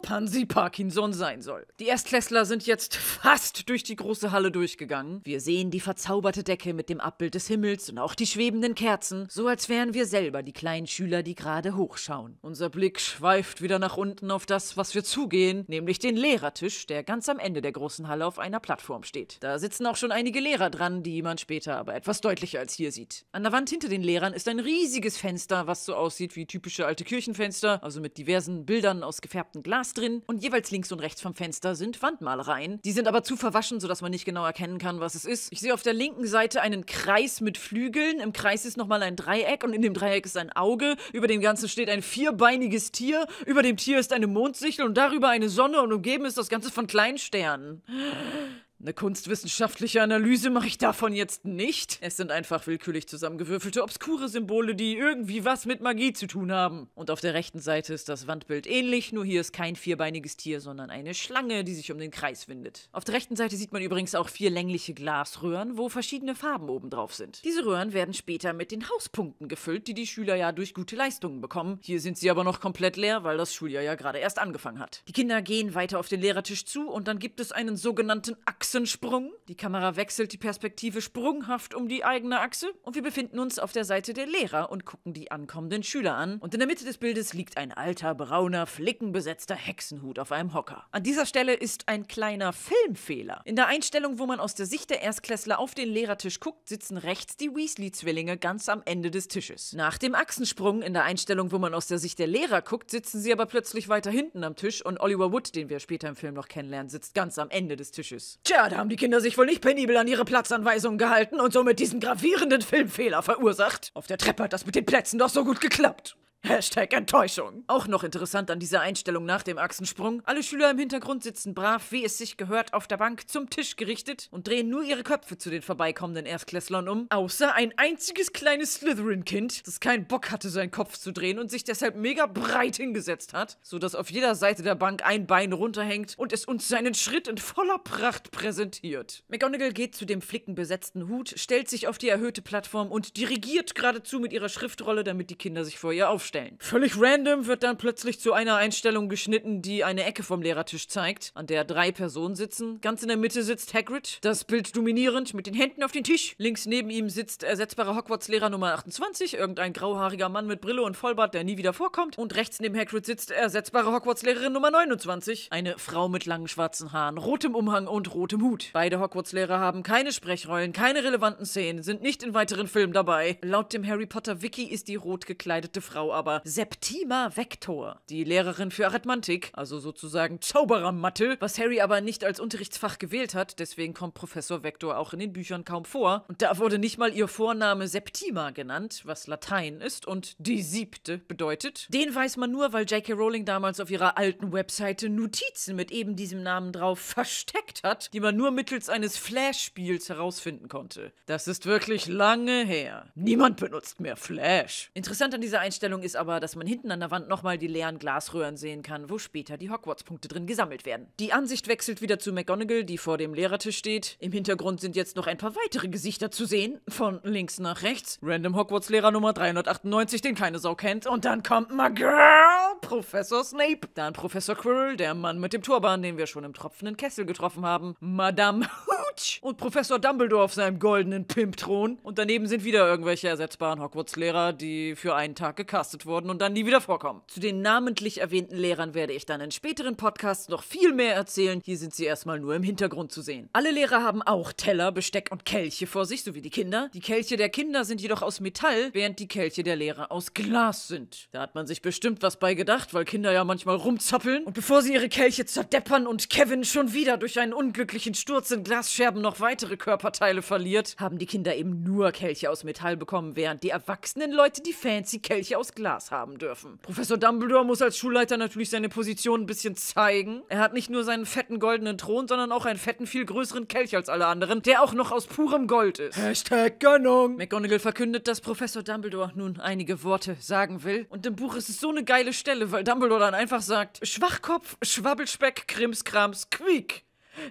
Pansy Parkinson sein soll. Die Erstklässler sind jetzt fast durch die große Halle durchgegangen. Wir sehen die verzauberte Decke mit dem Abbild des Himmels und auch die schwebenden Kerzen, so als wären wir selber die kleinen Schüler, die gerade hochschauen. Unser Blick schweift wieder nach unten auf das, was wir zugehen, nämlich den Lehrertisch, der ganz am Ende der großen Halle auf einer Plattform steht. Da sitzen auch schon einige Lehrer dran, die man später aber etwas deutlicher als hier sieht. An der Wand hinter den Lehrern ist ein riesiges Fenster, was so aussieht wie typische alte Kirchenfenster, also mit diversen Bildern aus gefärbtem Glas drin und jeweils links und rechts vom Fenster sind Wandmalereien. Die sind aber zu verwaschen, sodass man nicht genau erkennen kann, was es ist. Ich sehe auf der linken Seite einen Kreis mit Flügeln, im Kreis ist nochmal ein Dreieck und in dem Dreieck ist ein Auge, über dem Ganzen steht ein vierbeiniges Tier, über dem Tier ist eine Mondsichel und darüber eine Sonne und umgeben ist das Ganze von Kleinsternen. Eine kunstwissenschaftliche Analyse mache ich davon jetzt nicht. Es sind einfach willkürlich zusammengewürfelte, obskure Symbole, die irgendwie was mit Magie zu tun haben. Und auf der rechten Seite ist das Wandbild ähnlich, nur hier ist kein vierbeiniges Tier, sondern eine Schlange, die sich um den Kreis windet. Auf der rechten Seite sieht man übrigens auch vier längliche Glasröhren, wo verschiedene Farben oben drauf sind. Diese Röhren werden später mit den Hauspunkten gefüllt, die die Schüler ja durch gute Leistungen bekommen. Hier sind sie aber noch komplett leer, weil das Schuljahr ja gerade erst angefangen hat. Die Kinder gehen weiter auf den Lehrertisch zu und dann gibt es einen sogenannten Axt. Achsensprung. Die Kamera wechselt die Perspektive sprunghaft um die eigene Achse und wir befinden uns auf der Seite der Lehrer und gucken die ankommenden Schüler an. Und in der Mitte des Bildes liegt ein alter, brauner, flickenbesetzter Hexenhut auf einem Hocker. An dieser Stelle ist ein kleiner Filmfehler. In der Einstellung, wo man aus der Sicht der Erstklässler auf den Lehrertisch guckt, sitzen rechts die Weasley-Zwillinge ganz am Ende des Tisches. Nach dem Achsensprung in der Einstellung, wo man aus der Sicht der Lehrer guckt, sitzen sie aber plötzlich weiter hinten am Tisch und Oliver Wood, den wir später im Film noch kennenlernen, sitzt ganz am Ende des Tisches. Tja, ja, da haben die Kinder sich wohl nicht penibel an ihre Platzanweisungen gehalten und somit diesen gravierenden Filmfehler verursacht. Auf der Treppe hat das mit den Plätzen doch so gut geklappt. Hashtag Enttäuschung. Auch noch interessant an dieser Einstellung nach dem Achsensprung. Alle Schüler im Hintergrund sitzen brav, wie es sich gehört, auf der Bank zum Tisch gerichtet und drehen nur ihre Köpfe zu den vorbeikommenden Erstklässlern um. Außer ein einziges kleines Slytherin-Kind, das keinen Bock hatte, seinen Kopf zu drehen und sich deshalb mega breit hingesetzt hat, sodass auf jeder Seite der Bank ein Bein runterhängt und es uns seinen Schritt in voller Pracht präsentiert. McGonagall geht zu dem flickenbesetzten Hut, stellt sich auf die erhöhte Plattform und dirigiert geradezu mit ihrer Schriftrolle, damit die Kinder sich vor ihr aufstellen vorstellen. Völlig random wird dann plötzlich zu einer Einstellung geschnitten, die eine Ecke vom Lehrertisch zeigt, an der drei Personen sitzen. Ganz in der Mitte sitzt Hagrid, das Bild dominierend, mit den Händen auf den Tisch. Links neben ihm sitzt ersetzbarer Hogwarts-Lehrer Nummer 28, irgendein grauhaariger Mann mit Brille und Vollbart, der nie wieder vorkommt. Und rechts neben Hagrid sitzt ersetzbare Hogwarts-Lehrerin Nummer 29, eine Frau mit langen schwarzen Haaren, rotem Umhang und rotem Hut. Beide Hogwarts-Lehrer haben keine Sprechrollen, keine relevanten Szenen, sind nicht in weiteren Filmen dabei. Laut dem Harry Potter Wiki ist die rot gekleidete Frau aber aber Septima Vector, die Lehrerin für Arithmantik, also sozusagen Zauberermatte, was Harry aber nicht als Unterrichtsfach gewählt hat, deswegen kommt Professor Vector auch in den Büchern kaum vor. Und da wurde nicht mal ihr Vorname Septima genannt, was Latein ist und die siebte bedeutet. Den weiß man nur, weil J.K. Rowling damals auf ihrer alten Webseite Notizen mit eben diesem Namen drauf versteckt hat, die man nur mittels eines Flash-Spiels herausfinden konnte. Das ist wirklich lange her. Niemand benutzt mehr Flash. Interessant an dieser Einstellung ist, ist aber, dass man hinten an der Wand nochmal die leeren Glasröhren sehen kann, wo später die Hogwarts-Punkte drin gesammelt werden. Die Ansicht wechselt wieder zu McGonagall, die vor dem Lehrertisch steht. Im Hintergrund sind jetzt noch ein paar weitere Gesichter zu sehen, von links nach rechts. Random Hogwarts-Lehrer Nummer 398, den keine Sau kennt. Und dann kommt my girl, Professor Snape. Dann Professor Quirrell, der Mann mit dem Turban, den wir schon im tropfenden Kessel getroffen haben. Madame Fudge und Professor Dumbledore auf seinem goldenen Pimpthron. Und daneben sind wieder irgendwelche ersetzbaren Hogwarts-Lehrer, die für einen Tag gecastet wurden und dann nie wieder vorkommen. Zu den namentlich erwähnten Lehrern werde ich dann in späteren Podcasts noch viel mehr erzählen. Hier sind sie erstmal nur im Hintergrund zu sehen. Alle Lehrer haben auch Teller, Besteck und Kelche vor sich, so wie die Kinder. Die Kelche der Kinder sind jedoch aus Metall, während die Kelche der Lehrer aus Glas sind. Da hat man sich bestimmt was bei gedacht, weil Kinder ja manchmal rumzappeln. Und bevor sie ihre Kelche zerdeppern und Kevin schon wieder durch einen unglücklichen Sturz in Glasscherben Sterben noch weitere Körperteile verliert, haben die Kinder eben nur Kelche aus Metall bekommen, während die erwachsenen Leute die fancy Kelche aus Glas haben dürfen. Professor Dumbledore muss als Schulleiter natürlich seine Position ein bisschen zeigen. Er hat nicht nur seinen fetten goldenen Thron, sondern auch einen fetten, viel größeren Kelch als alle anderen, der auch noch aus purem Gold ist. Hashtag Gönnung! McGonagall verkündet, dass Professor Dumbledore nun einige Worte sagen will. Und im Buch ist es so eine geile Stelle, weil Dumbledore dann einfach sagt, Schwachkopf, Schwabbelspeck, Krimskrams, Quiek.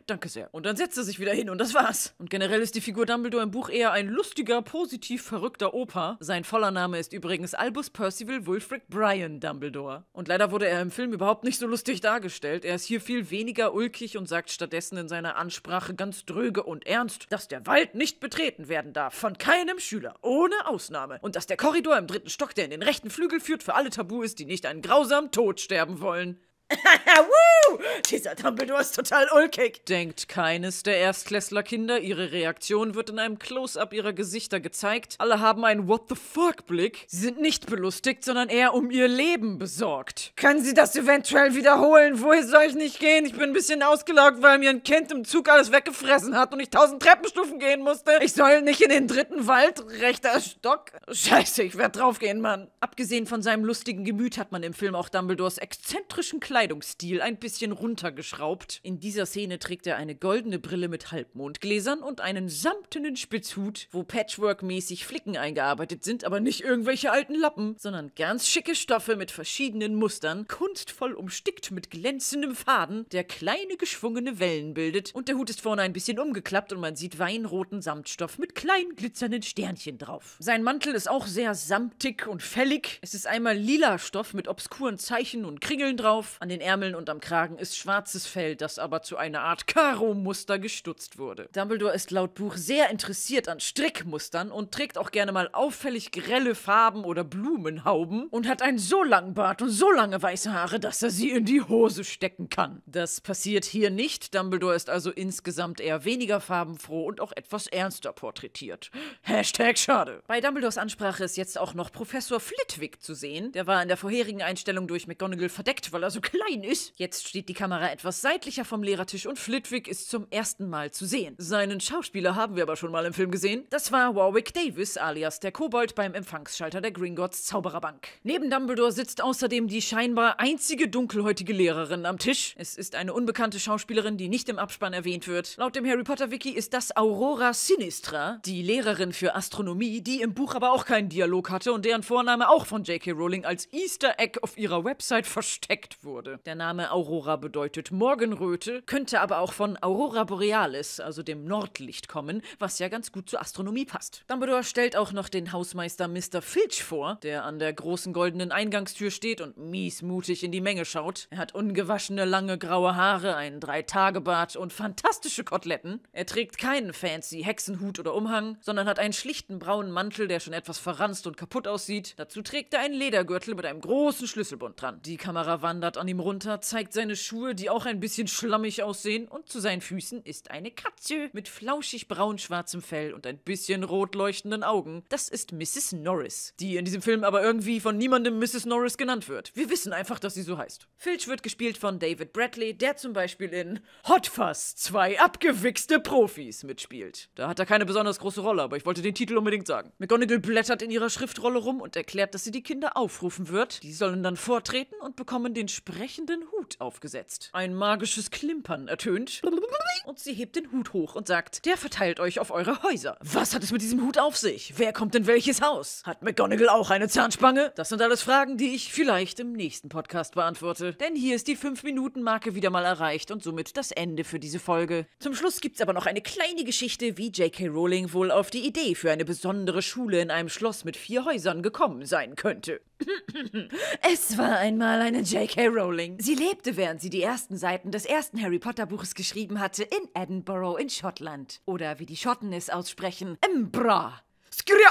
Danke sehr. Und dann setzt er sich wieder hin und das war's. Und generell ist die Figur Dumbledore im Buch eher ein lustiger, positiv verrückter Opa. Sein voller Name ist übrigens Albus Percival Wulfric Brian Dumbledore. Und leider wurde er im Film überhaupt nicht so lustig dargestellt. Er ist hier viel weniger ulkig und sagt stattdessen in seiner Ansprache ganz dröge und ernst, dass der Wald nicht betreten werden darf. Von keinem Schüler. Ohne Ausnahme. Und dass der Korridor im dritten Stock, der in den rechten Flügel führt, für alle tabu ist, die nicht einen grausamen Tod sterben wollen. Woo! Dieser Dumbledore ist total ulkig. Denkt keines der Erstklässlerkinder. Ihre Reaktion wird in einem Close-up ihrer Gesichter gezeigt. Alle haben einen What the fuck-Blick. Sie sind nicht belustigt, sondern eher um ihr Leben besorgt. Können Sie das eventuell wiederholen? Woher soll ich nicht gehen? Ich bin ein bisschen ausgelaugt, weil mir ein Kind im Zug alles weggefressen hat und ich tausend Treppenstufen gehen musste. Ich soll nicht in den dritten Wald, rechter Stock. Scheiße, ich werd draufgehen, Mann. Abgesehen von seinem lustigen Gemüt hat man im Film auch Dumbledores exzentrischen Kleidung Kleidungsstil ein bisschen runtergeschraubt. In dieser Szene trägt er eine goldene Brille mit Halbmondgläsern und einen samtenen Spitzhut, wo Patchwork-mäßig Flicken eingearbeitet sind, aber nicht irgendwelche alten Lappen, sondern ganz schicke Stoffe mit verschiedenen Mustern, kunstvoll umstickt mit glänzendem Faden, der kleine geschwungene Wellen bildet und der Hut ist vorne ein bisschen umgeklappt und man sieht weinroten Samtstoff mit kleinen glitzernden Sternchen drauf. Sein Mantel ist auch sehr samtig und fällig. Es ist einmal lila Stoff mit obskuren Zeichen und Kringeln drauf. An an den Ärmeln und am Kragen ist schwarzes Fell, das aber zu einer Art Karo-Muster gestutzt wurde. Dumbledore ist laut Buch sehr interessiert an Strickmustern und trägt auch gerne mal auffällig grelle Farben oder Blumenhauben und hat einen so langen Bart und so lange weiße Haare, dass er sie in die Hose stecken kann. Das passiert hier nicht. Dumbledore ist also insgesamt eher weniger farbenfroh und auch etwas ernster porträtiert. Hashtag schade. Bei Dumbledores Ansprache ist jetzt auch noch Professor Flitwick zu sehen. Der war in der vorherigen Einstellung durch McGonagall verdeckt, weil er so klein klein ist. Jetzt steht die Kamera etwas seitlicher vom Lehrertisch und Flitwick ist zum ersten Mal zu sehen. Seinen Schauspieler haben wir aber schon mal im Film gesehen. Das war Warwick Davis alias der Kobold beim Empfangsschalter der Gringotts Zaubererbank. Neben Dumbledore sitzt außerdem die scheinbar einzige dunkelhäutige Lehrerin am Tisch. Es ist eine unbekannte Schauspielerin, die nicht im Abspann erwähnt wird. Laut dem Harry Potter Wiki ist das Aurora Sinistra, die Lehrerin für Astronomie, die im Buch aber auch keinen Dialog hatte und deren Vorname auch von J.K. Rowling als Easter Egg auf ihrer Website versteckt wurde wurde. Der Name Aurora bedeutet Morgenröte, könnte aber auch von Aurora Borealis, also dem Nordlicht, kommen, was ja ganz gut zur Astronomie passt. Dumbledore stellt auch noch den Hausmeister Mr. Filch vor, der an der großen goldenen Eingangstür steht und miesmutig in die Menge schaut. Er hat ungewaschene lange graue Haare, einen Dreitagebart und fantastische Koteletten. Er trägt keinen fancy Hexenhut oder Umhang, sondern hat einen schlichten braunen Mantel, der schon etwas verranzt und kaputt aussieht. Dazu trägt er einen Ledergürtel mit einem großen Schlüsselbund dran. Die Kamera wandert an ihm ihm runter, zeigt seine Schuhe, die auch ein bisschen schlammig aussehen, und zu seinen Füßen ist eine Katze mit flauschig braun-schwarzem Fell und ein bisschen rot leuchtenden Augen. Das ist Mrs. Norris, die in diesem Film aber irgendwie von niemandem Mrs. Norris genannt wird. Wir wissen einfach, dass sie so heißt. Filch wird gespielt von David Bradley, der zum Beispiel in Hot Fuzz zwei abgewichste Profis mitspielt. Da hat er keine besonders große Rolle, aber ich wollte den Titel unbedingt sagen. McGonagall blättert in ihrer Schriftrolle rum und erklärt, dass sie die Kinder aufrufen wird. Die sollen dann vortreten und bekommen den Spr sprechenden Hut aufgesetzt. Ein magisches Klimpern ertönt und sie hebt den Hut hoch und sagt, der verteilt euch auf eure Häuser. Was hat es mit diesem Hut auf sich? Wer kommt in welches Haus? Hat McGonagall auch eine Zahnspange? Das sind alles Fragen, die ich vielleicht im nächsten Podcast beantworte. Denn hier ist die 5-Minuten-Marke wieder mal erreicht und somit das Ende für diese Folge. Zum Schluss gibt's aber noch eine kleine Geschichte, wie J.K. Rowling wohl auf die Idee für eine besondere Schule in einem Schloss mit vier Häusern gekommen sein könnte. es war einmal eine J.K. Rowling Rowling. Sie lebte, während sie die ersten Seiten des ersten Harry Potter Buches geschrieben hatte, in Edinburgh in Schottland. Oder wie die Schotten es aussprechen, Embra. Skria!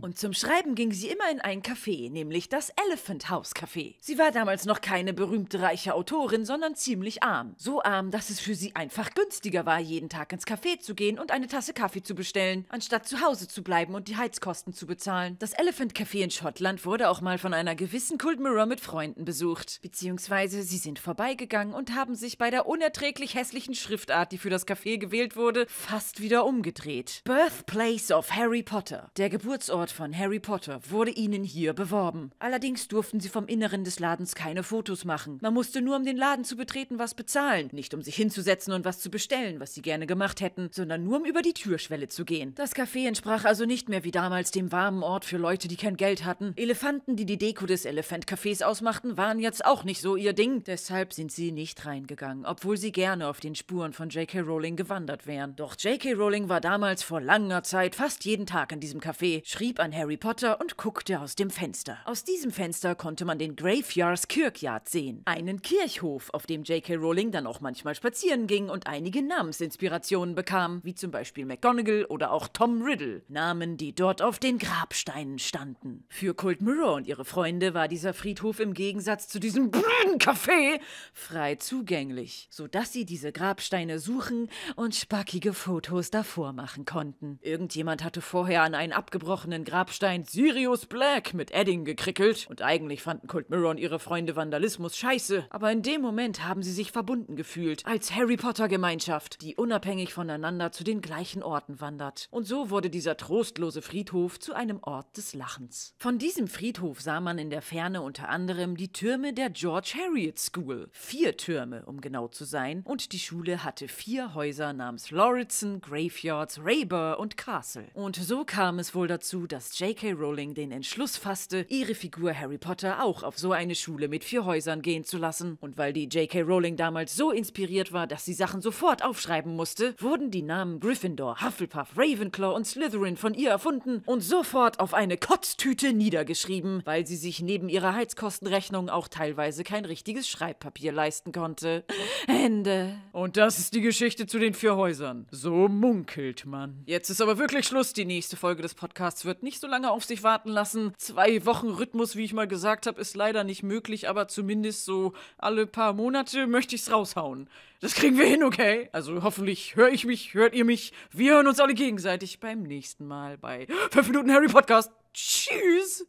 Und zum Schreiben ging sie immer in ein Café, nämlich das Elephant House Café. Sie war damals noch keine berühmte reiche Autorin, sondern ziemlich arm. So arm, dass es für sie einfach günstiger war, jeden Tag ins Café zu gehen und eine Tasse Kaffee zu bestellen, anstatt zu Hause zu bleiben und die Heizkosten zu bezahlen. Das Elephant Café in Schottland wurde auch mal von einer gewissen Kultmirror mit Freunden besucht. Beziehungsweise sie sind vorbeigegangen und haben sich bei der unerträglich hässlichen Schriftart, die für das Café gewählt wurde, fast wieder umgedreht. Birthplace of Harry Potter. Potter. Der Geburtsort von Harry Potter wurde ihnen hier beworben. Allerdings durften sie vom Inneren des Ladens keine Fotos machen. Man musste nur, um den Laden zu betreten, was bezahlen. Nicht, um sich hinzusetzen und was zu bestellen, was sie gerne gemacht hätten, sondern nur, um über die Türschwelle zu gehen. Das Café entsprach also nicht mehr wie damals dem warmen Ort für Leute, die kein Geld hatten. Elefanten, die die Deko des Elefant-Cafés ausmachten, waren jetzt auch nicht so ihr Ding. Deshalb sind sie nicht reingegangen, obwohl sie gerne auf den Spuren von J.K. Rowling gewandert wären. Doch J.K. Rowling war damals vor langer Zeit fast jeden Tag in diesem Café, schrieb an Harry Potter und guckte aus dem Fenster. Aus diesem Fenster konnte man den Graveyards Kirkyard sehen, einen Kirchhof, auf dem J.K. Rowling dann auch manchmal spazieren ging und einige Namensinspirationen bekam, wie zum Beispiel McGonagall oder auch Tom Riddle, Namen, die dort auf den Grabsteinen standen. Für Colt Mirror und ihre Freunde war dieser Friedhof im Gegensatz zu diesem Café frei zugänglich, sodass sie diese Grabsteine suchen und spackige Fotos davor machen konnten. Irgendjemand hatte vorher an an einen abgebrochenen Grabstein Sirius Black mit Edding gekrickelt. Und eigentlich fanden Kult Mirror und ihre Freunde Vandalismus scheiße. Aber in dem Moment haben sie sich verbunden gefühlt, als Harry Potter-Gemeinschaft, die unabhängig voneinander zu den gleichen Orten wandert. Und so wurde dieser trostlose Friedhof zu einem Ort des Lachens. Von diesem Friedhof sah man in der Ferne unter anderem die Türme der George Harriet School. Vier Türme, um genau zu sein. Und die Schule hatte vier Häuser namens Lauritsen, Graveyards, Rayburn und Castle. Und so kam kam es wohl dazu, dass J.K. Rowling den Entschluss fasste, ihre Figur Harry Potter auch auf so eine Schule mit vier Häusern gehen zu lassen. Und weil die J.K. Rowling damals so inspiriert war, dass sie Sachen sofort aufschreiben musste, wurden die Namen Gryffindor, Hufflepuff, Ravenclaw und Slytherin von ihr erfunden und sofort auf eine Kotztüte niedergeschrieben, weil sie sich neben ihrer Heizkostenrechnung auch teilweise kein richtiges Schreibpapier leisten konnte. Ende. Und das ist die Geschichte zu den vier Häusern. So munkelt man. Jetzt ist aber wirklich Schluss, die nächste Folge Folge des Podcasts wird nicht so lange auf sich warten lassen. Zwei Wochen Rhythmus, wie ich mal gesagt habe, ist leider nicht möglich, aber zumindest so alle paar Monate möchte ich es raushauen. Das kriegen wir hin, okay? Also hoffentlich höre ich mich, hört ihr mich. Wir hören uns alle gegenseitig beim nächsten Mal bei 5 Minuten Harry Podcast. Tschüss!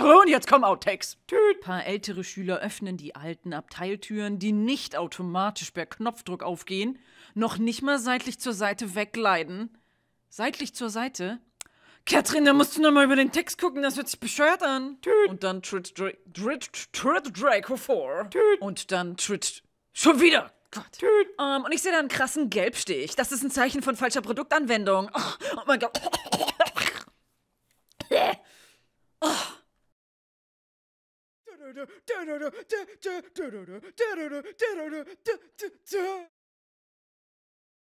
und jetzt kommen Outtakes. Tüt. Paar ältere Schüler öffnen die alten Abteiltüren, die nicht automatisch per Knopfdruck aufgehen noch nicht mal seitlich zur Seite wegleiden. Seitlich zur Seite? Katrin, da musst du nochmal über den Text gucken, das hört sich bescheuert an. Tüt. Und dann tritt, tritt, tritt Draco vor. Tüt. Und dann tritt schon wieder. Gott. Um, ähm, und ich sehe da einen krassen Gelbstich. Das ist ein Zeichen von falscher Produktanwendung. Oh, oh mein Gott. oh.